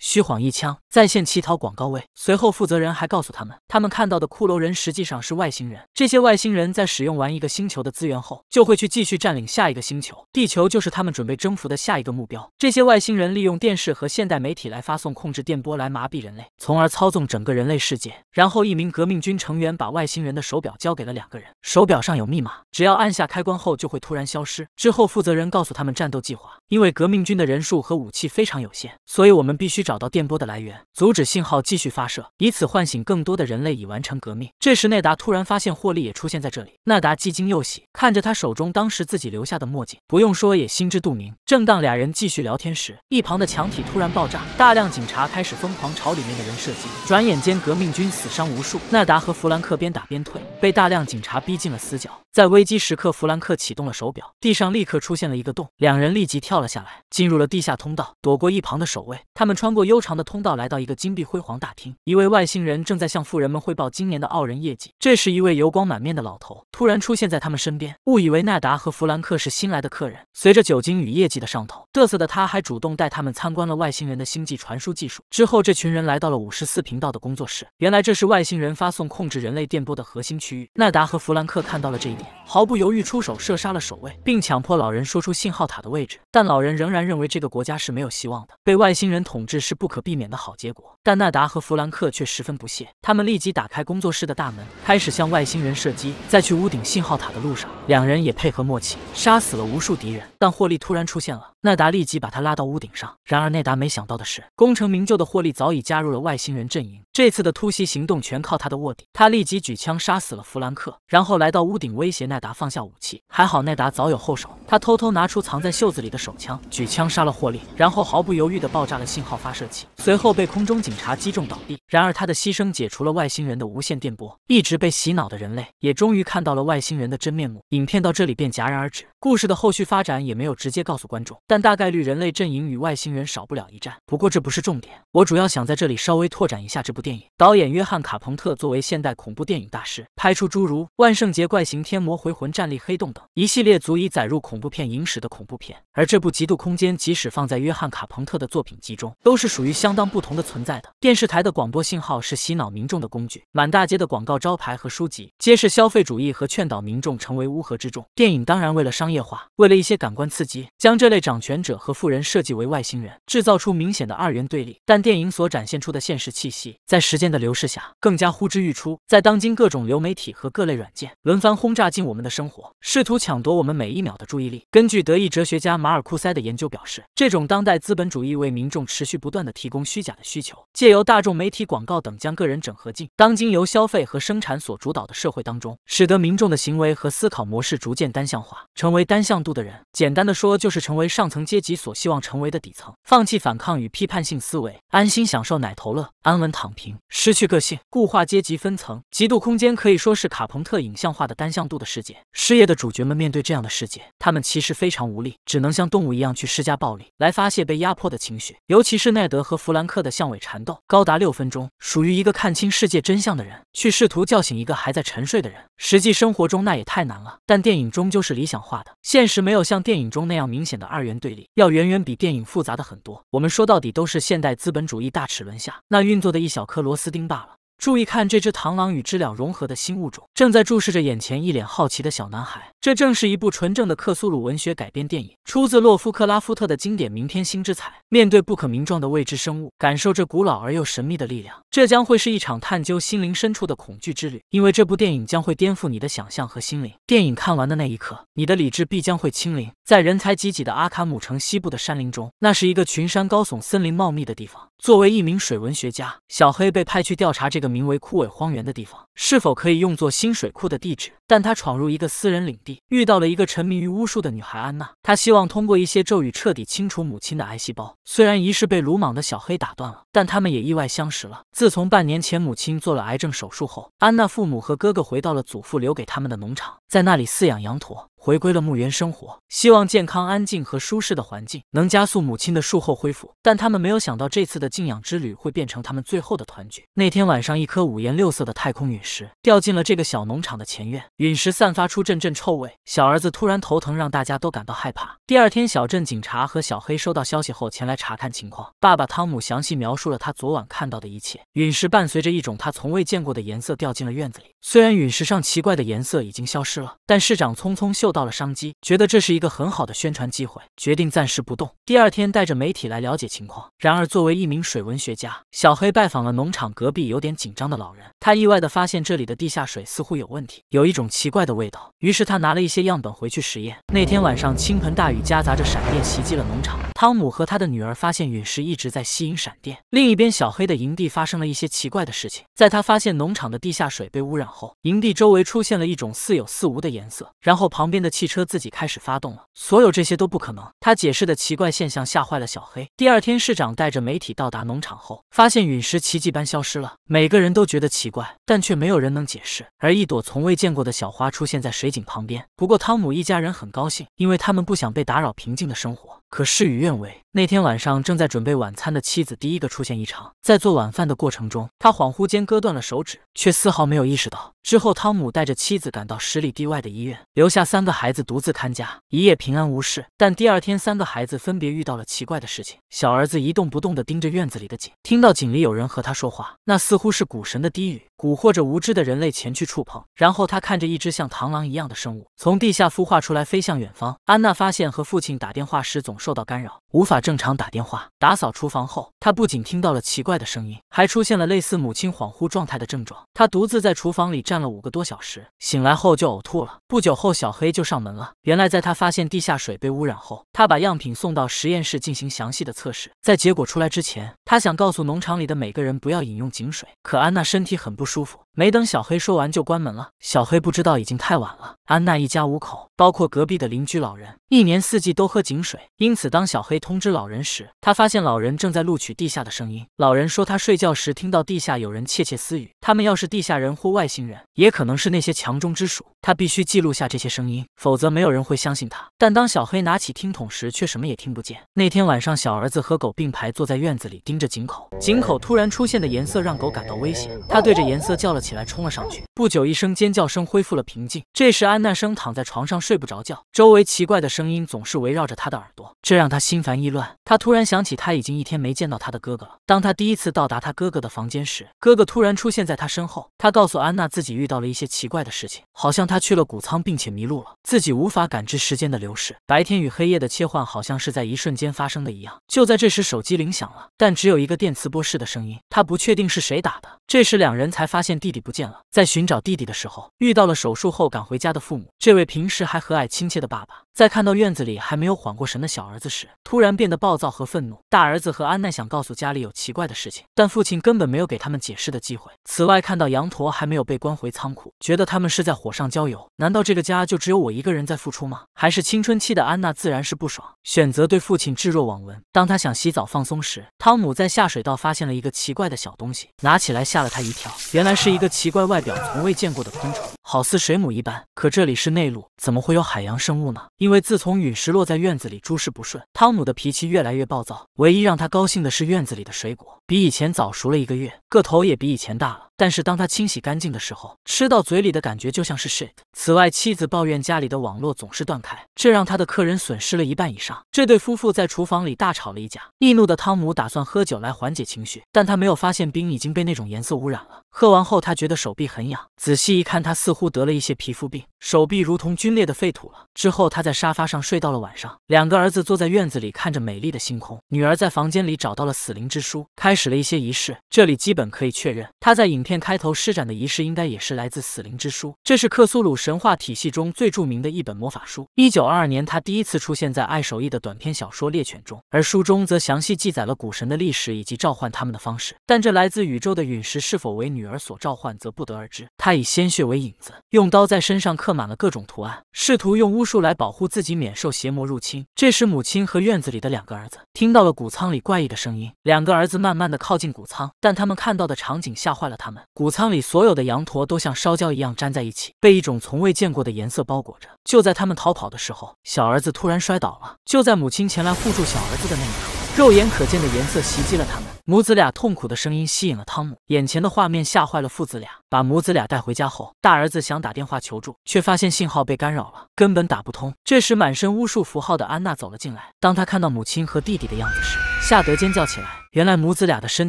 虚晃一枪，在线乞讨广告位。随后负责人还告诉他们，他们看到的骷髅人实际上是外星人。这些外星人在使用完一个星球的资源后，就会去继续占领下一个星球，地球就是他们准备征服的下一个目标。这些外星人利用电视和现代媒体来发送控制电波，来麻痹人类，从而操纵整个人类世界。然后一名革命军成员把外星人的手表交给了两个人，手表上有密码，只要按下开关后就会突然消失。之后负责人告诉他们战斗计划，因为革命军的人数和武器非常有限，所以我们必须。找到电波的来源，阻止信号继续发射，以此唤醒更多的人类，已完成革命。这时，纳达突然发现霍利也出现在这里，纳达既惊又喜，看着他手中当时自己留下的墨镜，不用说也心知肚明。正当俩人继续聊天时，一旁的墙体突然爆炸，大量警察开始疯狂朝里面的人射击，转眼间革命军死伤无数。纳达和弗兰克边打边退，被大量警察逼进了死角。在危机时刻，弗兰克启动了手表，地上立刻出现了一个洞，两人立即跳了下来，进入了地下通道，躲过一旁的守卫。他们穿过悠长的通道，来到一个金碧辉煌大厅，一位外星人正在向富人们汇报今年的傲人业绩。这时，一位油光满面的老头突然出现在他们身边，误以为奈达和弗兰克是新来的客人。随着酒精与业绩的上头，得瑟的他还主动带他们参观了外星人的星际传输技术。之后，这群人来到了五十四频道的工作室，原来这是外星人发送控制人类电波的核心区域。奈达和弗兰克看到了这一点。毫不犹豫出手射杀了守卫，并强迫老人说出信号塔的位置。但老人仍然认为这个国家是没有希望的，被外星人统治是不可避免的好结果。但纳达和弗兰克却十分不屑，他们立即打开工作室的大门，开始向外星人射击。在去屋顶信号塔的路上，两人也配合默契，杀死了无数敌人。但霍利突然出现了。奈达立即把他拉到屋顶上，然而奈达没想到的是，功成名就的霍利早已加入了外星人阵营。这次的突袭行动全靠他的卧底，他立即举枪杀死了弗兰克，然后来到屋顶威胁奈达放下武器。还好奈达早有后手，他偷偷拿出藏在袖子里的手枪，举枪杀了霍利，然后毫不犹豫地爆炸了信号发射器，随后被空中警察击中倒地。然而他的牺牲解除了外星人的无线电波，一直被洗脑的人类也终于看到了外星人的真面目。影片到这里便戛然而止，故事的后续发展也没有直接告诉观众。但大概率人类阵营与外星人少不了一战。不过这不是重点，我主要想在这里稍微拓展一下这部电影。导演约翰·卡彭特作为现代恐怖电影大师，拍出诸如《万圣节怪形》《天魔回魂》《战力黑洞》等一系列足以载入恐怖片影史的恐怖片。而这部《极度空间》，即使放在约翰·卡彭特的作品集中，都是属于相当不同的存在的。电视台的广播信号是洗脑民众的工具，满大街的广告招牌和书籍皆是消费主义和劝导民众成为乌合之众。电影当然为了商业化，为了一些感官刺激，将这类长。权者和富人设计为外星人，制造出明显的二元对立。但电影所展现出的现实气息，在时间的流逝下更加呼之欲出。在当今各种流媒体和各类软件轮番轰炸进我们的生活，试图抢夺我们每一秒的注意力。根据德意哲学家马尔库塞的研究表示，这种当代资本主义为民众持续不断的提供虚假的需求，借由大众媒体、广告等将个人整合进当今由消费和生产所主导的社会当中，使得民众的行为和思考模式逐渐单向化，成为单向度的人。简单的说，就是成为上。层阶级所希望成为的底层，放弃反抗与批判性思维，安心享受奶头乐，安稳躺平，失去个性，固化阶级分层。极度空间可以说是卡彭特影像化的单向度的世界。失业的主角们面对这样的世界，他们其实非常无力，只能像动物一样去施加暴力来发泄被压迫的情绪。尤其是奈德和弗兰克的巷尾缠斗，高达六分钟，属于一个看清世界真相的人去试图叫醒一个还在沉睡的人。实际生活中那也太难了，但电影终究是理想化的，现实没有像电影中那样明显的二元。对立要远远比电影复杂的很多。我们说到底都是现代资本主义大齿轮下那运作的一小颗螺丝钉罢了。注意看这只螳螂与知了融合的新物种，正在注视着眼前一脸好奇的小男孩。这正是一部纯正的克苏鲁文学改编电影，出自洛夫克拉夫特的经典名篇《星之彩》。面对不可名状的未知生物，感受这古老而又神秘的力量，这将会是一场探究心灵深处的恐惧之旅。因为这部电影将会颠覆你的想象和心灵。电影看完的那一刻，你的理智必将会清零。在人才济济的阿卡姆城西部的山林中，那是一个群山高耸、森林茂密的地方。作为一名水文学家，小黑被派去调查这个名为枯萎荒原的地方是否可以用作新水库的地址。但他闯入一个私人领地，遇到了一个沉迷于巫术的女孩安娜。她希望通过一些咒语彻底清除母亲的癌细胞。虽然仪式被鲁莽的小黑打断了，但他们也意外相识了。自从半年前母亲做了癌症手术后，安娜父母和哥哥回到了祖父留给他们的农场，在那里饲养羊驼。回归了墓园生活，希望健康、安静和舒适的环境能加速母亲的术后恢复。但他们没有想到，这次的静养之旅会变成他们最后的团聚。那天晚上，一颗五颜六色的太空陨石掉进了这个小农场的前院，陨石散发出阵阵臭味。小儿子突然头疼，让大家都感到害怕。第二天，小镇警察和小黑收到消息后前来查看情况。爸爸汤姆详细描述了他昨晚看到的一切：陨石伴随着一种他从未见过的颜色掉进了院子里。虽然陨石上奇怪的颜色已经消失了，但市长匆匆嗅到了商机，觉得这是一个很好的宣传机会，决定暂时不动。第二天带着媒体来了解情况。然而作为一名水文学家，小黑拜访了农场隔壁有点紧张的老人，他意外地发现这里的地下水似乎有问题，有一种奇怪的味道。于是他拿了一些样本回去实验。那天晚上，倾盆大雨夹杂着闪电袭击了农场。汤姆和他的女儿发现陨石一直在吸引闪电。另一边，小黑的营地发生了一些奇怪的事情，在他发现农场的地下水被污染。后，营地周围出现了一种似有似无的颜色，然后旁边的汽车自己开始发动了。所有这些都不可能。他解释的奇怪现象吓坏了小黑。第二天，市长带着媒体到达农场后，发现陨石奇迹般消失了。每个人都觉得奇怪，但却没有人能解释。而一朵从未见过的小花出现在水井旁边。不过，汤姆一家人很高兴，因为他们不想被打扰平静的生活。可事与愿违，那天晚上正在准备晚餐的妻子第一个出现异常，在做晚饭的过程中，他恍惚间割断了手指，却丝毫没有意识到。之后，汤姆带着妻子赶到十里地外的医院，留下三个孩子独自看家，一夜平安无事。但第二天，三个孩子分别遇到了奇怪的事情：小儿子一动不动的盯着院子里的井，听到井里有人和他说话，那似乎是古神的低语。蛊惑着无知的人类前去触碰，然后他看着一只像螳螂一样的生物从地下孵化出来，飞向远方。安娜发现和父亲打电话时总受到干扰，无法正常打电话。打扫厨房后，她不仅听到了奇怪的声音，还出现了类似母亲恍惚状态的症状。她独自在厨房里站了五个多小时，醒来后就呕吐了。不久后，小黑就上门了。原来，在他发现地下水被污染后，他把样品送到实验室进行详细的测试。在结果出来之前，他想告诉农场里的每个人不要饮用井水，可安娜身体很不。舒服，没等小黑说完就关门了。小黑不知道已经太晚了。安娜一家五口，包括隔壁的邻居老人，一年四季都喝井水，因此当小黑通知老人时，他发现老人正在录取地下的声音。老人说他睡觉时听到地下有人窃窃私语，他们要是地下人或外星人，也可能是那些强中之属。他必须记录下这些声音，否则没有人会相信他。但当小黑拿起听筒时，却什么也听不见。那天晚上，小儿子和狗并排坐在院子里，盯着井口。井口突然出现的颜色让狗感到危险，它对着颜色叫了起来，冲了上去。不久，一声尖叫声恢复了平静。这时，安娜生躺在床上睡不着觉，周围奇怪的声音总是围绕着她的耳朵，这让她心烦意乱。她突然想起，他已经一天没见到他的哥哥了。当他第一次到达他哥哥的房间时，哥哥突然出现在他身后。他告诉安娜，自己遇到了一些奇怪的事情，好像。他去了谷仓，并且迷路了，自己无法感知时间的流逝，白天与黑夜的切换好像是在一瞬间发生的一样。就在这时，手机铃响了，但只有一个电磁波式的声音，他不确定是谁打的。这时，两人才发现弟弟不见了。在寻找弟弟的时候，遇到了手术后赶回家的父母。这位平时还和蔼亲切的爸爸，在看到院子里还没有缓过神的小儿子时，突然变得暴躁和愤怒。大儿子和安奈想告诉家里有奇怪的事情，但父亲根本没有给他们解释的机会。此外，看到羊驼还没有被关回仓库，觉得他们是在火上浇。郊游？难道这个家就只有我一个人在付出吗？还是青春期的安娜自然是不爽，选择对父亲置若罔闻。当她想洗澡放松时，汤姆在下水道发现了一个奇怪的小东西，拿起来吓了他一跳。原来是一个奇怪外表从未见过的昆虫，好似水母一般。可这里是内陆，怎么会有海洋生物呢？因为自从陨石落在院子里，诸事不顺，汤姆的脾气越来越暴躁。唯一让他高兴的是院子里的水果比以前早熟了一个月，个头也比以前大了。但是当他清洗干净的时候，吃到嘴里的感觉就像是是。此外，妻子抱怨家里的网络总是断开，这让他的客人损失了一半以上。这对夫妇在厨房里大吵了一架。易怒的汤姆打算喝酒来缓解情绪，但他没有发现冰已经被那种颜色污染了。喝完后，他觉得手臂很痒，仔细一看，他似乎得了一些皮肤病，手臂如同皲裂的废土了。之后，他在沙发上睡到了晚上。两个儿子坐在院子里看着美丽的星空，女儿在房间里找到了《死灵之书》，开始了一些仪式。这里基本可以确认，他在影片开头施展的仪式应该也是来自《死灵之书》，这是克苏鲁神话体系中最著名的一本魔法书。一九二二年，他第一次出现在爱手艺的短篇小说《猎犬》中，而书中则详细记载了古神的历史以及召唤他们的方式。但这来自宇宙的陨石是否为女？儿？儿所召唤则不得而知。他以鲜血为影子，用刀在身上刻满了各种图案，试图用巫术来保护自己免受邪魔入侵。这时，母亲和院子里的两个儿子听到了谷仓里怪异的声音。两个儿子慢慢的靠近谷仓，但他们看到的场景吓坏了他们。谷仓里所有的羊驼都像烧焦一样粘在一起，被一种从未见过的颜色包裹着。就在他们逃跑的时候，小儿子突然摔倒了。就在母亲前来护住小儿子的那一刻。肉眼可见的颜色袭击了他们，母子俩痛苦的声音吸引了汤姆。眼前的画面吓坏了父子俩，把母子俩带回家后，大儿子想打电话求助，却发现信号被干扰了，根本打不通。这时，满身巫术符号的安娜走了进来。当她看到母亲和弟弟的样子时，吓得尖叫起来。原来，母子俩的身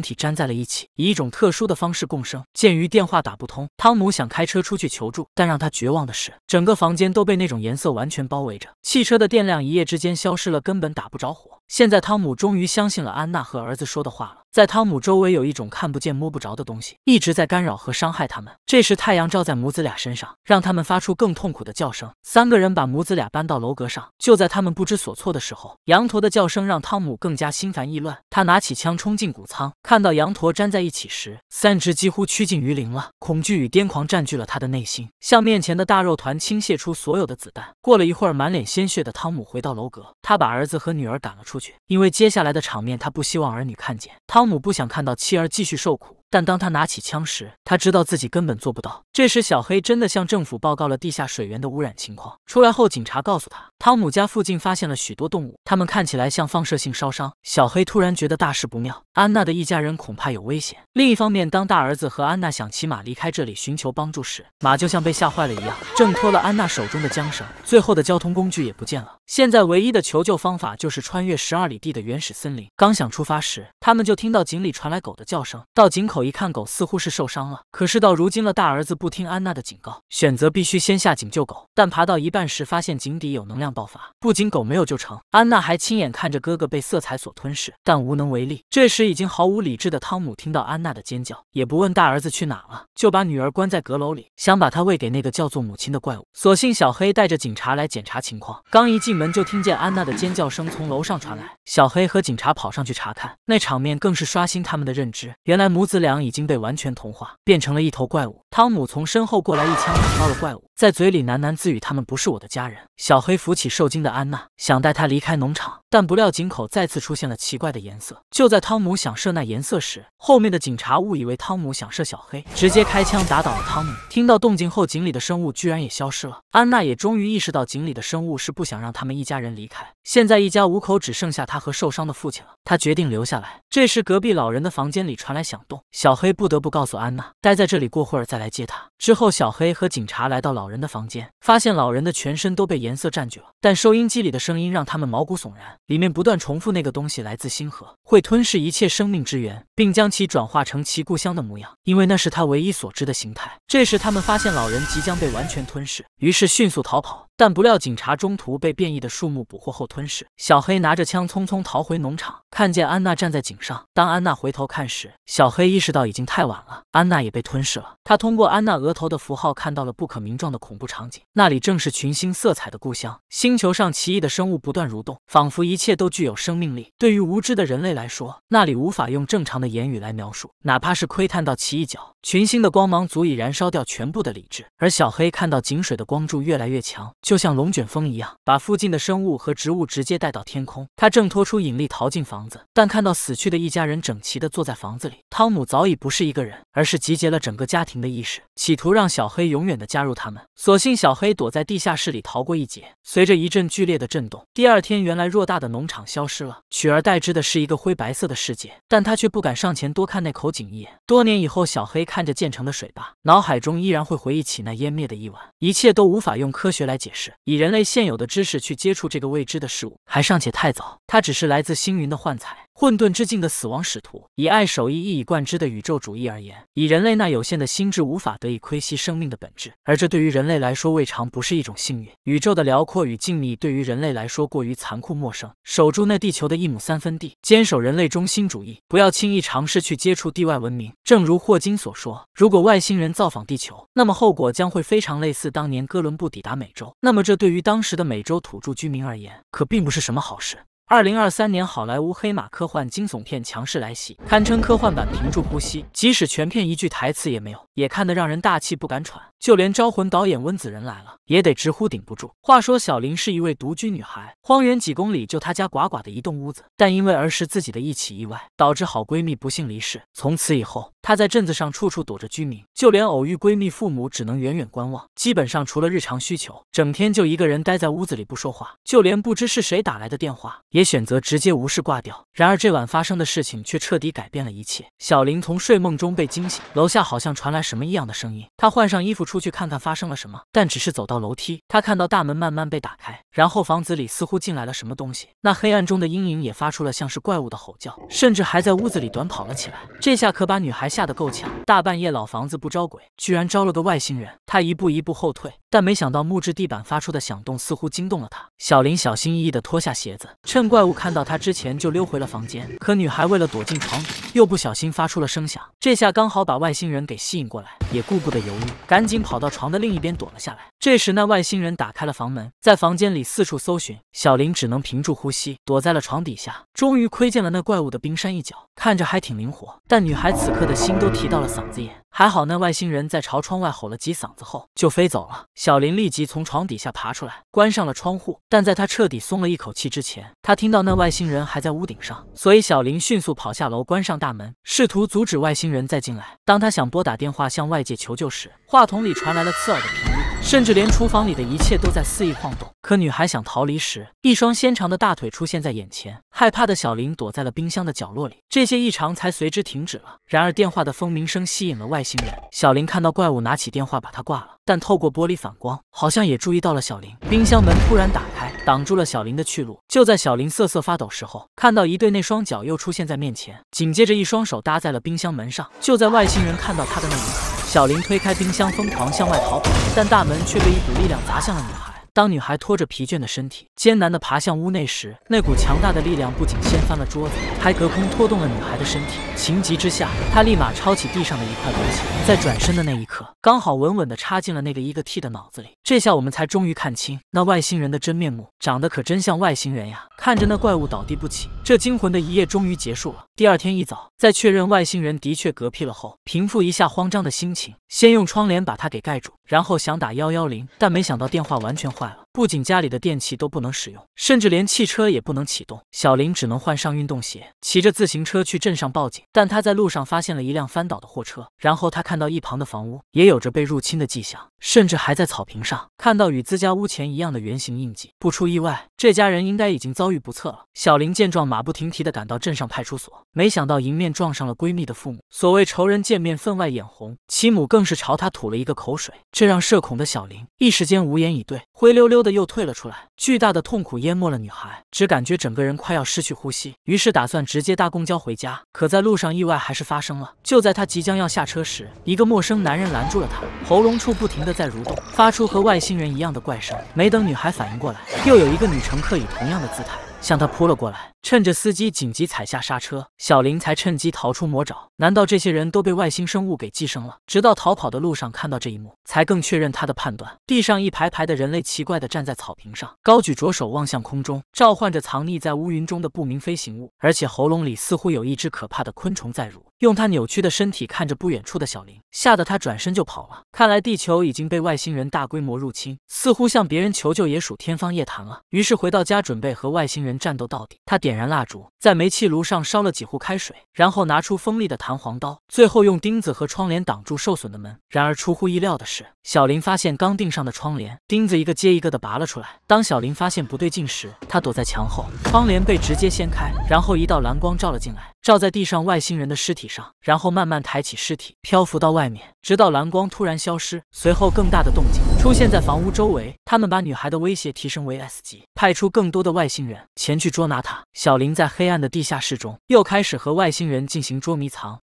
体粘在了一起，以一种特殊的方式共生。鉴于电话打不通，汤姆想开车出去求助，但让他绝望的是，整个房间都被那种颜色完全包围着，汽车的电量一夜之间消失了，根本打不着火。现在，汤姆终于相信了安娜和儿子说的话了。在汤姆周围有一种看不见、摸不着的东西，一直在干扰和伤害他们。这时太阳照在母子俩身上，让他们发出更痛苦的叫声。三个人把母子俩搬到楼阁上。就在他们不知所措的时候，羊驼的叫声让汤姆更加心烦意乱。他拿起枪冲进谷仓，看到羊驼粘在一起时，三只几乎趋近于零了。恐惧与癫狂占据了他的内心，向面前的大肉团倾泻出所有的子弹。过了一会儿，满脸鲜血的汤姆回到楼阁，他把儿子和女儿赶了出去，因为接下来的场面他不希望儿女看见。汤。汤姆不想看到妻儿继续受苦，但当他拿起枪时，他知道自己根本做不到。这时，小黑真的向政府报告了地下水源的污染情况。出来后，警察告诉他。汤姆家附近发现了许多动物，它们看起来像放射性烧伤。小黑突然觉得大事不妙，安娜的一家人恐怕有危险。另一方面，当大儿子和安娜想骑马离开这里寻求帮助时，马就像被吓坏了一样，挣脱了安娜手中的缰绳。最后的交通工具也不见了，现在唯一的求救方法就是穿越十二里地的原始森林。刚想出发时，他们就听到井里传来狗的叫声。到井口一看，狗似乎是受伤了。可是到如今了，大儿子不听安娜的警告，选择必须先下井救狗。但爬到一半时，发现井底有能量。爆发不仅狗没有救成，安娜还亲眼看着哥哥被色彩所吞噬，但无能为力。这时已经毫无理智的汤姆听到安娜的尖叫，也不问大儿子去哪了，就把女儿关在阁楼里，想把她喂给那个叫做母亲的怪物。所幸小黑带着警察来检查情况，刚一进门就听见安娜的尖叫声从楼上传来，小黑和警察跑上去查看，那场面更是刷新他们的认知。原来母子俩已经被完全同化，变成了一头怪物。汤姆从身后过来一枪打到了怪物，在嘴里喃喃自语：“他们不是我的家人。”小黑扶起。起受惊的安娜想带他离开农场。但不料井口再次出现了奇怪的颜色。就在汤姆想射那颜色时，后面的警察误以为汤姆想射小黑，直接开枪打倒了汤姆。听到动静后，井里的生物居然也消失了。安娜也终于意识到井里的生物是不想让他们一家人离开。现在一家五口只剩下他和受伤的父亲了。他决定留下来。这时，隔壁老人的房间里传来响动，小黑不得不告诉安娜待在这里，过会儿再来接他。之后，小黑和警察来到老人的房间，发现老人的全身都被颜色占据了，但收音机里的声音让他们毛骨悚然。里面不断重复那个东西来自星河，会吞噬一切生命之源，并将其转化成其故乡的模样，因为那是他唯一所知的形态。这时，他们发现老人即将被完全吞噬，于是迅速逃跑。但不料，警察中途被变异的树木捕获后吞噬。小黑拿着枪匆匆逃回农场，看见安娜站在井上。当安娜回头看时，小黑意识到已经太晚了，安娜也被吞噬了。他通过安娜额头的符号看到了不可名状的恐怖场景，那里正是群星色彩的故乡。星球上奇异的生物不断蠕动，仿佛一切都具有生命力。对于无知的人类来说，那里无法用正常的言语来描述。哪怕是窥探到奇异角，群星的光芒足以燃烧掉全部的理智。而小黑看到井水的光柱越来越强。就像龙卷风一样，把附近的生物和植物直接带到天空。他挣脱出引力，逃进房子，但看到死去的一家人整齐地坐在房子里，汤姆早已不是一个人，而是集结了整个家庭的意识，企图让小黑永远地加入他们。所幸小黑躲在地下室里逃过一劫。随着一阵剧烈的震动，第二天，原来偌大的农场消失了，取而代之的是一个灰白色的世界。但他却不敢上前多看那口井一眼。多年以后，小黑看着建成的水坝，脑海中依然会回忆起那湮灭的一晚，一切都无法用科学来解释。以人类现有的知识去接触这个未知的事物，还尚且太早。它只是来自星云的幻彩。混沌之境的死亡使徒，以爱手艺一以贯之的宇宙主义而言，以人类那有限的心智无法得以窥悉生命的本质，而这对于人类来说未尝不是一种幸运。宇宙的辽阔与静谧对于人类来说过于残酷陌生，守住那地球的一亩三分地，坚守人类中心主义，不要轻易尝试去接触地外文明。正如霍金所说，如果外星人造访地球，那么后果将会非常类似当年哥伦布抵达美洲。那么这对于当时的美洲土著居民而言，可并不是什么好事。二零二三年，好莱坞黑马科幻惊悚片强势来袭，堪称科幻版屏住呼吸。即使全片一句台词也没有，也看得让人大气不敢喘。就连招魂导演温子仁来了，也得直呼顶不住。话说，小林是一位独居女孩，荒原几公里就她家寡寡的一栋屋子。但因为儿时自己的一起意外，导致好闺蜜不幸离世。从此以后，她在镇子上处处躲着居民，就连偶遇闺蜜父母，只能远远观望。基本上除了日常需求，整天就一个人待在屋子里不说话。就连不知是谁打来的电话，也。也选择直接无视挂掉。然而这晚发生的事情却彻底改变了一切。小林从睡梦中被惊醒，楼下好像传来什么异样的声音。他换上衣服出去看看发生了什么，但只是走到楼梯，他看到大门慢慢被打开，然后房子里似乎进来了什么东西。那黑暗中的阴影也发出了像是怪物的吼叫，甚至还在屋子里短跑了起来。这下可把女孩吓得够呛。大半夜老房子不招鬼，居然招了个外星人。他一步一步后退。但没想到，木质地板发出的响动似乎惊动了他。小林小心翼翼的脱下鞋子，趁怪物看到他之前就溜回了房间。可女孩为了躲进床底，又不小心发出了声响，这下刚好把外星人给吸引过来，也顾不得犹豫，赶紧跑到床的另一边躲了下来。这时，那外星人打开了房门，在房间里四处搜寻。小林只能屏住呼吸，躲在了床底下。终于窥见了那怪物的冰山一角，看着还挺灵活。但女孩此刻的心都提到了嗓子眼。还好那外星人在朝窗外吼了几嗓子后就飞走了。小林立即从床底下爬出来，关上了窗户。但在他彻底松了一口气之前，他听到那外星人还在屋顶上。所以小林迅速跑下楼，关上大门，试图阻止外星人再进来。当他想拨打电话向外界求救时，话筒里传来了刺耳的。甚至连厨房里的一切都在肆意晃动。可女孩想逃离时，一双纤长的大腿出现在眼前，害怕的小林躲在了冰箱的角落里，这些异常才随之停止了。然而电话的蜂鸣声吸引了外星人，小林看到怪物拿起电话把它挂了，但透过玻璃反光，好像也注意到了小林。冰箱门突然打开，挡住了小林的去路。就在小林瑟瑟发抖时候，看到一对那双脚又出现在面前，紧接着一双手搭在了冰箱门上。就在外星人看到他的那一刻。小林推开冰箱，疯狂向外逃跑，但大门却被一股力量砸向了女孩。当女孩拖着疲倦的身体，艰难地爬向屋内时，那股强大的力量不仅掀翻了桌子，还隔空拖动了女孩的身体。情急之下，她立马抄起地上的一块东西，在转身的那一刻，刚好稳稳地插进了那个一个 T 的脑子里。这下我们才终于看清那外星人的真面目，长得可真像外星人呀！看着那怪物倒地不起，这惊魂的一夜终于结束了。第二天一早，在确认外星人的确嗝屁了后，平复一下慌张的心情，先用窗帘把它给盖住，然后想打幺幺零，但没想到电话完全坏了。不仅家里的电器都不能使用，甚至连汽车也不能启动。小林只能换上运动鞋，骑着自行车去镇上报警。但他在路上发现了一辆翻倒的货车，然后他看到一旁的房屋也有着被入侵的迹象，甚至还在草坪上看到与自家屋前一样的圆形印记。不出意外，这家人应该已经遭遇不测了。小林见状，马不停蹄地赶到镇上派出所，没想到迎面撞上了闺蜜的父母。所谓仇人见面，分外眼红，其母更是朝他吐了一个口水，这让社恐的小林一时间无言以对，灰溜溜。的又退了出来，巨大的痛苦淹没了女孩，只感觉整个人快要失去呼吸，于是打算直接搭公交回家。可在路上意外还是发生了，就在她即将要下车时，一个陌生男人拦住了她，喉咙处不停的在蠕动，发出和外星人一样的怪声。没等女孩反应过来，又有一个女乘客以同样的姿态向她扑了过来。趁着司机紧急踩下刹车，小林才趁机逃出魔爪。难道这些人都被外星生物给寄生了？直到逃跑的路上看到这一幕，才更确认他的判断。地上一排排的人类奇怪地站在草坪上，高举着手望向空中，召唤着藏匿在乌云中的不明飞行物。而且喉咙里似乎有一只可怕的昆虫在蠕。用他扭曲的身体看着不远处的小林，吓得他转身就跑了。看来地球已经被外星人大规模入侵，似乎向别人求救也属天方夜谭了。于是回到家，准备和外星人战斗到底。他点。点燃蜡烛，在煤气炉上烧了几壶开水，然后拿出锋利的弹簧刀，最后用钉子和窗帘挡住受损的门。然而出乎意料的是，小林发现刚钉上的窗帘钉子一个接一个的拔了出来。当小林发现不对劲时，他躲在墙后，窗帘被直接掀开，然后一道蓝光照了进来。照在地上外星人的尸体上，然后慢慢抬起尸体，漂浮到外面，直到蓝光突然消失。随后更大的动静出现在房屋周围，他们把女孩的威胁提升为 S 级，派出更多的外星人前去捉拿她。小林在黑暗的地下室中又开始和外星人进行捉迷藏。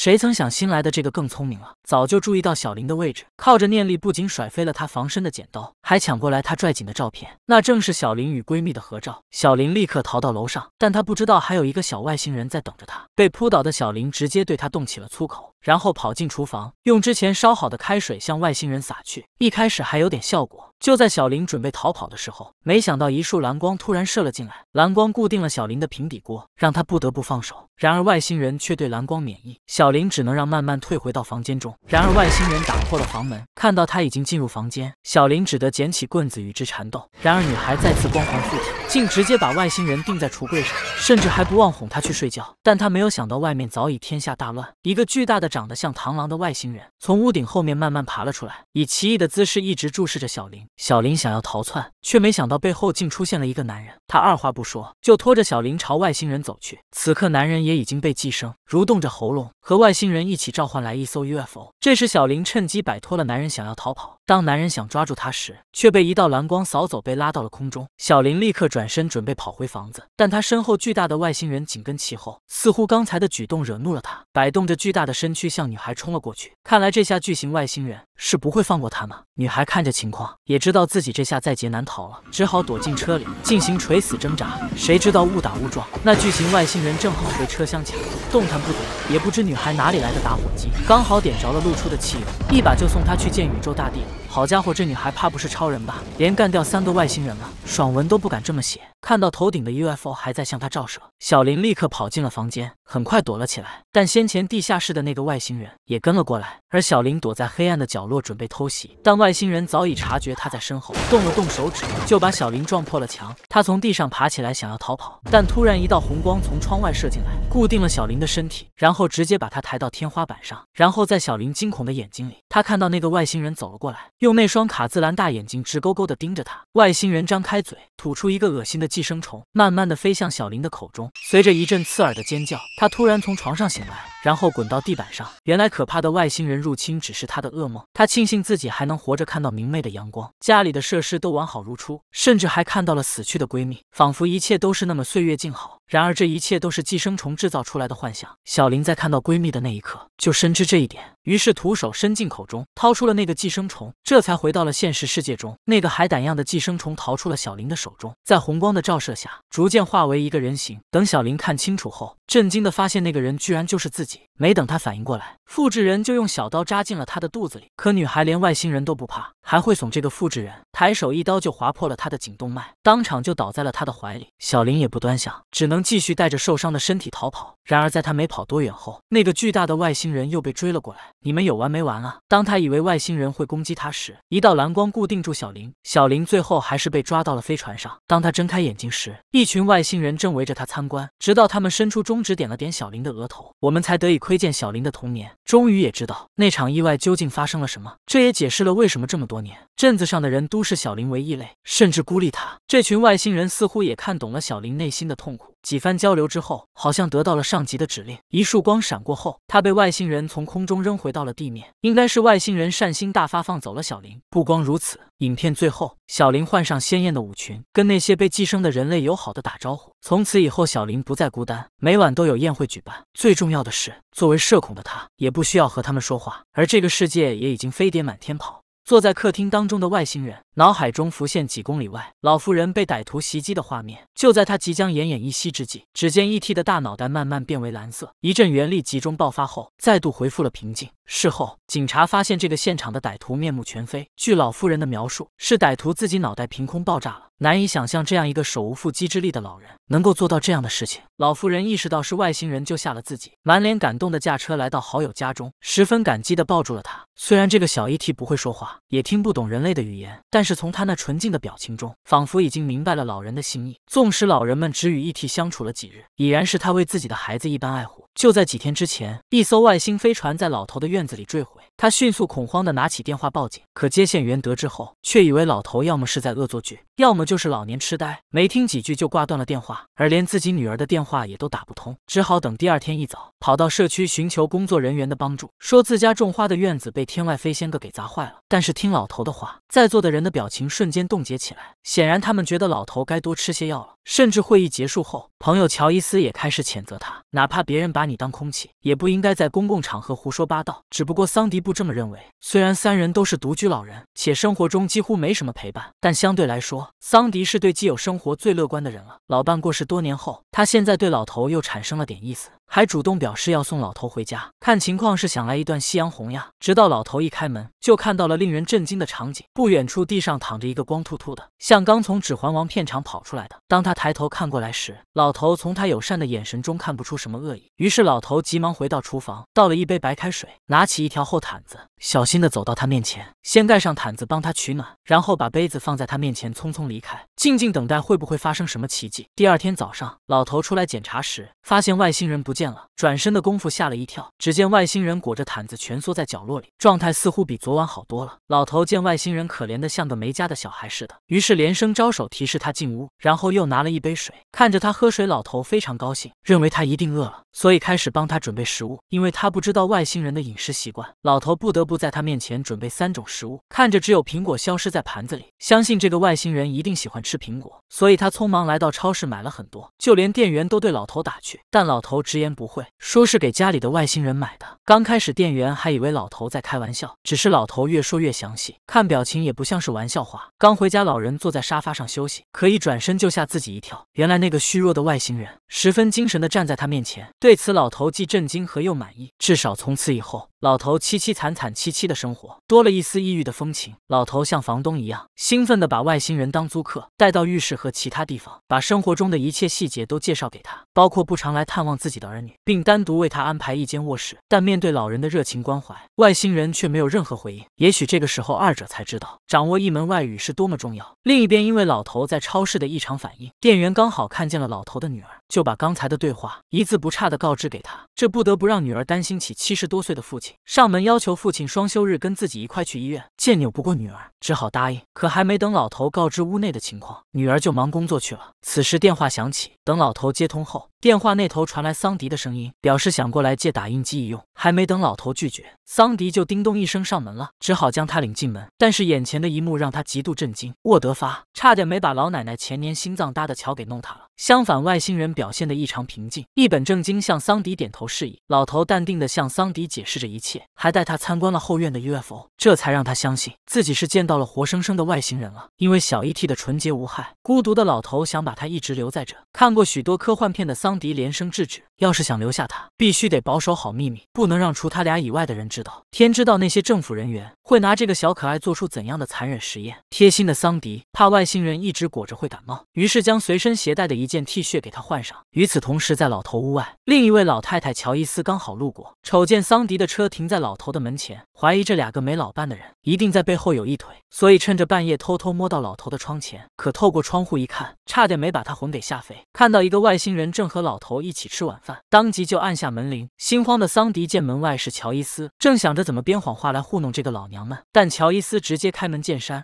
谁曾想，新来的这个更聪明了，早就注意到小林的位置，靠着念力不仅甩飞了他防身的剪刀，还抢过来他拽紧的照片，那正是小林与闺蜜的合照。小林立刻逃到楼上，但他不知道还有一个小外星人在等着他。被扑倒的小林直接对他动起了粗口。然后跑进厨房，用之前烧好的开水向外星人撒去。一开始还有点效果，就在小林准备逃跑的时候，没想到一束蓝光突然射了进来，蓝光固定了小林的平底锅，让他不得不放手。然而外星人却对蓝光免疫，小林只能让慢慢退回到房间中。然而外星人打破了房门，看到他已经进入房间，小林只得捡起棍子与之缠斗。然而女孩再次光环附体，竟直接把外星人钉在橱柜上，甚至还不忘哄他去睡觉。但他没有想到，外面早已天下大乱，一个巨大的。长得像螳螂的外星人从屋顶后面慢慢爬了出来，以奇异的姿势一直注视着小林。小林想要逃窜，却没想到背后竟出现了一个男人。他二话不说就拖着小林朝外星人走去。此刻，男人也已经被寄生，蠕动着喉咙，和外星人一起召唤来一艘 UFO。这时，小林趁机摆脱了男人，想要逃跑。当男人想抓住他时，却被一道蓝光扫走，被拉到了空中。小林立刻转身准备跑回房子，但他身后巨大的外星人紧跟其后，似乎刚才的举动惹怒了他，摆动着巨大的身躯向女孩冲了过去。看来这下巨型外星人是不会放过他们。女孩看着情况，也知道自己这下在劫难逃了，只好躲进车里进行垂死挣扎。谁知道误打误撞，那巨型外星人正好被车厢卡住，动弹不得。也不知女孩哪里来的打火机，刚好点着了露出的汽油，一把就送他去见宇宙大帝了。好家伙，这女孩怕不是超人吧？连干掉三个外星人了，爽文都不敢这么写。看到头顶的 UFO 还在向他照射，小林立刻跑进了房间，很快躲了起来。但先前地下室的那个外星人也跟了过来，而小林躲在黑暗的角落准备偷袭，但外星人早已察觉他在身后，动了动手指就把小林撞破了墙。他从地上爬起来想要逃跑，但突然一道红光从窗外射进来，固定了小林的身体，然后直接把他抬到天花板上。然后在小林惊恐的眼睛里，他看到那个外星人走了过来，用那双卡姿兰大眼睛直勾勾地盯着他。外星人张开嘴，吐出一个恶心的。寄生虫慢慢的飞向小林的口中，随着一阵刺耳的尖叫，她突然从床上醒来，然后滚到地板上。原来可怕的外星人入侵只是她的噩梦，她庆幸自己还能活着看到明媚的阳光，家里的设施都完好如初，甚至还看到了死去的闺蜜，仿佛一切都是那么岁月静好。然而这一切都是寄生虫制造出来的幻想。小林在看到闺蜜的那一刻，就深知这一点，于是徒手伸进口中，掏出了那个寄生虫，这才回到了现实世界中。那个海胆样的寄生虫逃出了小林的手中，在红光的照射下，逐渐化为一个人形。等小林看清楚后，震惊的发现那个人居然就是自己。没等他反应过来，复制人就用小刀扎进了他的肚子里。可女孩连外星人都不怕，还会怂这个复制人？抬手一刀就划破了他的颈动脉，当场就倒在了他的怀里。小林也不端详，只能。继续带着受伤的身体逃跑，然而在他没跑多远后，那个巨大的外星人又被追了过来。你们有完没完啊？当他以为外星人会攻击他时，一道蓝光固定住小林。小林最后还是被抓到了飞船上。当他睁开眼睛时，一群外星人正围着他参观，直到他们伸出中指点了点小林的额头，我们才得以窥见小林的童年，终于也知道那场意外究竟发生了什么。这也解释了为什么这么多年，镇子上的人都是小林为异类，甚至孤立他。这群外星人似乎也看懂了小林内心的痛苦。几番交流之后，好像得到了上级的指令。一束光闪过后，他被外星人从空中扔回到了地面。应该是外星人善心大发，放走了小林。不光如此，影片最后，小林换上鲜艳的舞裙，跟那些被寄生的人类友好的打招呼。从此以后，小林不再孤单，每晚都有宴会举办。最重要的是，作为社恐的他也不需要和他们说话。而这个世界也已经飞碟满天跑。坐在客厅当中的外星人，脑海中浮现几公里外老妇人被歹徒袭击的画面。就在他即将奄奄一息之际，只见 ET 的大脑袋慢慢变为蓝色，一阵元力集中爆发后，再度恢复了平静。事后，警察发现这个现场的歹徒面目全非。据老妇人的描述，是歹徒自己脑袋凭空爆炸了。难以想象，这样一个手无缚鸡之力的老人，能够做到这样的事情。老妇人意识到是外星人救下了自己，满脸感动的驾车来到好友家中，十分感激的抱住了他。虽然这个小 ET 不会说话，也听不懂人类的语言，但是从他那纯净的表情中，仿佛已经明白了老人的心意。纵使老人们只与 ET 相处了几日，已然是他为自己的孩子一般爱护。就在几天之前，一艘外星飞船在老头的院子里坠毁。他迅速恐慌的拿起电话报警，可接线员得知后却以为老头要么是在恶作剧，要么就是老年痴呆，没听几句就挂断了电话。而连自己女儿的电话也都打不通，只好等第二天一早跑到社区寻求工作人员的帮助，说自家种花的院子被天外飞仙个给砸坏了。但是听老头的话，在座的人的表情瞬间冻结起来，显然他们觉得老头该多吃些药了。甚至会议结束后，朋友乔伊斯也开始谴责他。哪怕别人把你当空气，也不应该在公共场合胡说八道。只不过桑迪不这么认为。虽然三人都是独居老人，且生活中几乎没什么陪伴，但相对来说，桑迪是对基友生活最乐观的人了。老伴过世多年后，他现在对老头又产生了点意思。还主动表示要送老头回家，看情况是想来一段夕阳红呀。直到老头一开门，就看到了令人震惊的场景：不远处地上躺着一个光秃秃的，像刚从《指环王》片场跑出来的。当他抬头看过来时，老头从他友善的眼神中看不出什么恶意。于是老头急忙回到厨房，倒了一杯白开水，拿起一条厚毯子，小心地走到他面前，先盖上毯子帮他取暖，然后把杯子放在他面前，匆匆离开，静静等待会不会发生什么奇迹。第二天早上，老头出来检查时，发现外星人不。见了转身的功夫，吓了一跳。只见外星人裹着毯子蜷缩在角落里，状态似乎比昨晚好多了。老头见外星人可怜的像个没家的小孩似的，于是连声招手提示他进屋，然后又拿了一杯水，看着他喝水。老头非常高兴，认为他一定饿了，所以开始帮他准备食物，因为他不知道外星人的饮食习惯。老头不得不在他面前准备三种食物，看着只有苹果消失在盘子里，相信这个外星人一定喜欢吃苹果，所以他匆忙来到超市买了很多，就连店员都对老头打趣，但老头直言。不会，说是给家里的外星人买的。刚开始店员还以为老头在开玩笑，只是老头越说越详细，看表情也不像是玩笑话。刚回家，老人坐在沙发上休息，可一转身就吓自己一跳。原来那个虚弱的外星人十分精神的站在他面前。对此，老头既震惊和又满意，至少从此以后。老头凄凄惨惨戚戚的生活多了一丝抑郁的风情。老头像房东一样兴奋地把外星人当租客带到浴室和其他地方，把生活中的一切细节都介绍给他，包括不常来探望自己的儿女，并单独为他安排一间卧室。但面对老人的热情关怀，外星人却没有任何回应。也许这个时候，二者才知道掌握一门外语是多么重要。另一边，因为老头在超市的异常反应，店员刚好看见了老头的女儿，就把刚才的对话一字不差地告知给他，这不得不让女儿担心起七十多岁的父亲。上门要求父亲双休日跟自己一块去医院，见扭不过女儿，只好答应。可还没等老头告知屋内的情况，女儿就忙工作去了。此时电话响起，等老头接通后，电话那头传来桑迪的声音，表示想过来借打印机一用。还没等老头拒绝，桑迪就叮咚一声上门了，只好将他领进门。但是眼前的一幕让他极度震惊，沃德发差点没把老奶奶前年心脏搭的桥给弄塌了。相反，外星人表现得异常平静，一本正经向桑迪点头示意。老头淡定地向桑迪解释着一。一切还带他参观了后院的 UFO，这才让他相信自己是见到了活生生的外星人了。因为小 ET 的纯洁无害，孤独的老头想把他一直留在这。看过许多科幻片的桑迪连声制止，要是想留下他，必须得保守好秘密，不能让除他俩以外的人知道。天知道那些政府人员会拿这个小可爱做出怎样的残忍实验。贴心的桑迪怕外星人一直裹着会感冒，于是将随身携带的一件 T 恤给他换上。与此同时，在老头屋外，另一位老太太乔伊斯刚好路过，瞅见桑迪的车。停在老头的门前，怀疑这两个没老伴的人一定在背后有一腿，所以趁着半夜偷偷摸到老头的窗前。可透过窗户一看，差点没把他魂给吓飞。看到一个外星人正和老头一起吃晚饭，当即就按下门铃。心慌的桑迪见门外是乔伊斯，正想着怎么编谎话来糊弄这个老娘们，但乔伊斯直接开门见山。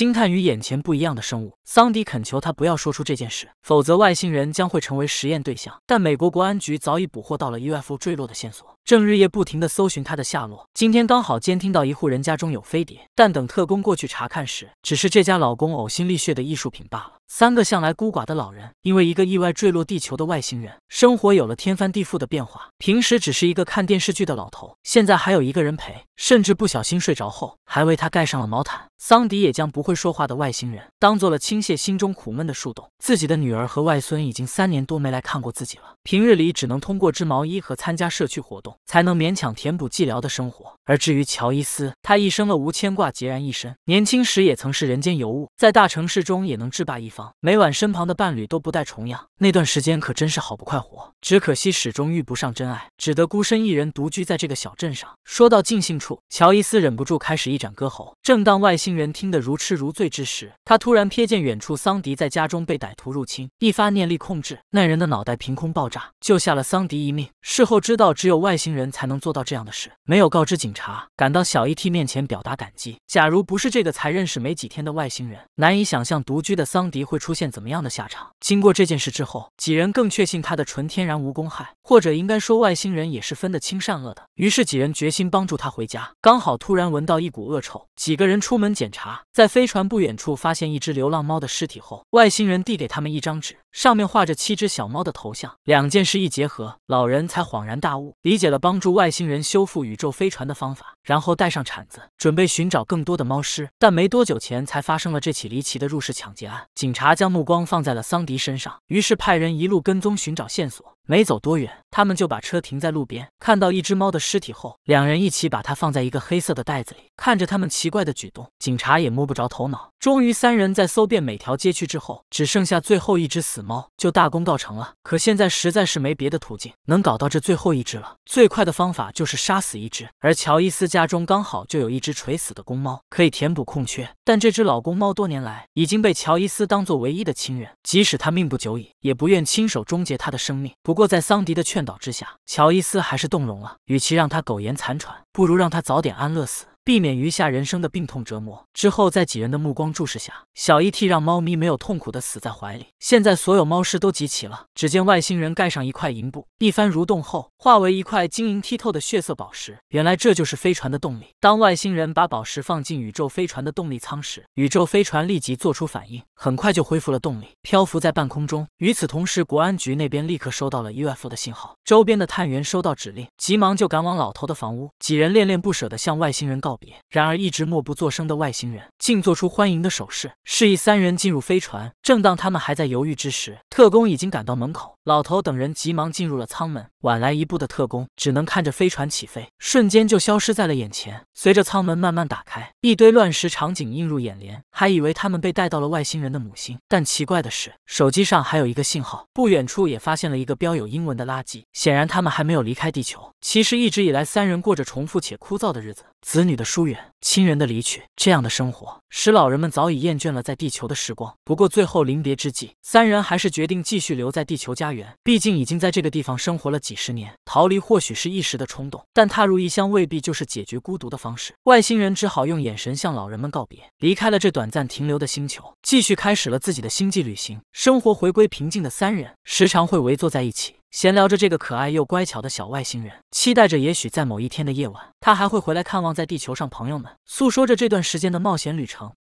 惊叹于眼前不一样的生物，桑迪恳求他不要说出这件事，否则外星人将会成为实验对象。但美国国安局早已捕获到了 UFO 坠落的线索。正日夜不停地搜寻他的下落。今天刚好监听到一户人家中有飞碟，但等特工过去查看时，只是这家老公呕心沥血的艺术品罢了。三个向来孤寡的老人，因为一个意外坠落地球的外星人，生活有了天翻地覆的变化。平时只是一个看电视剧的老头，现在还有一个人陪，甚至不小心睡着后还为他盖上了毛毯。桑迪也将不会说话的外星人当做了倾泻心中苦闷的树洞。自己的女儿和外孙已经三年多没来看过自己了，平日里只能通过织毛衣和参加社区活动。才能勉强填补寂寥的生活。而至于乔伊斯，他一生的无牵挂，孑然一身。年轻时也曾是人间尤物，在大城市中也能制霸一方。每晚身旁的伴侣都不带重样，那段时间可真是好不快活。只可惜始终遇不上真爱，只得孤身一人独居在这个小镇上。说到尽兴处，乔伊斯忍不住开始一展歌喉。正当外星人听得如痴如醉之时，他突然瞥见远处桑迪在家中被歹徒入侵，一发念力控制，那人的脑袋凭空爆炸，救下了桑迪一命。事后知道，只有外星人才能做到这样的事，没有告知警察，赶到小 E T 面前表达感激。假如不是这个才认识没几天的外星人，难以想象独居的桑迪会出现怎么样的下场。经过这件事之后，几人更确信他的纯天然无公害，或者应该说外星人也是分得清善恶的。于是几人决心帮助他回家。刚好突然闻到一股恶臭，几个人出门检查，在飞船不远处发现一只流浪猫的尸体后，外星人递给他们一张纸，上面画着七只小猫的头像。两件事一结合，老人才恍然大悟，理解。为了帮助外星人修复宇宙飞船的方法，然后带上铲子，准备寻找更多的猫尸。但没多久前才发生了这起离奇的入室抢劫案，警察将目光放在了桑迪身上，于是派人一路跟踪寻找线索。没走多远，他们就把车停在路边。看到一只猫的尸体后，两人一起把它放在一个黑色的袋子里。看着他们奇怪的举动，警察也摸不着头脑。终于，三人在搜遍每条街区之后，只剩下最后一只死猫，就大功告成了。可现在实在是没别的途径能搞到这最后一只了。最快的方法就是杀死一只。而乔伊斯家中刚好就有一只垂死的公猫，可以填补空缺。但这只老公猫多年来已经被乔伊斯当做唯一的亲人，即使他命不久矣，也不愿亲手终结他的生命。不过。不过，在桑迪的劝导之下，乔伊斯还是动容了。与其让他苟延残喘，不如让他早点安乐死。避免余下人生的病痛折磨之后，在几人的目光注视下，小伊 t 让猫咪没有痛苦的死在怀里。现在所有猫尸都集齐了，只见外星人盖上一块银布，一番蠕动后，化为一块晶莹剔透的血色宝石。原来这就是飞船的动力。当外星人把宝石放进宇宙飞船的动力舱时，宇宙飞船立即做出反应，很快就恢复了动力，漂浮在半空中。与此同时，国安局那边立刻收到了 UFO 的信号，周边的探员收到指令，急忙就赶往老头的房屋。几人恋恋不舍地向外星人告。告别。然而，一直默不作声的外星人竟做出欢迎的手势，示意三人进入飞船。正当他们还在犹豫之时，特工已经赶到门口。老头等人急忙进入了舱门，晚来一步的特工只能看着飞船起飞，瞬间就消失在了眼前。随着舱门慢慢打开，一堆乱石场景映入眼帘，还以为他们被带到了外星人的母星。但奇怪的是，手机上还有一个信号，不远处也发现了一个标有英文的垃圾。显然，他们还没有离开地球。其实，一直以来，三人过着重复且枯燥的日子，子女的疏远，亲人的离去，这样的生活。使老人们早已厌倦了在地球的时光。不过最后临别之际，三人还是决定继续留在地球家园，毕竟已经在这个地方生活了几十年。逃离或许是一时的冲动，但踏入异乡未必就是解决孤独的方式。外星人只好用眼神向老人们告别，离开了这短暂停留的星球，继续开始了自己的星际旅行。生活回归平静的三人，时常会围坐在一起。闲聊着这个可爱又乖巧的小外星人，期待着也许在某一天的夜晚，他还会回来看望在地球上朋友们，诉说着这段时间的冒险旅程。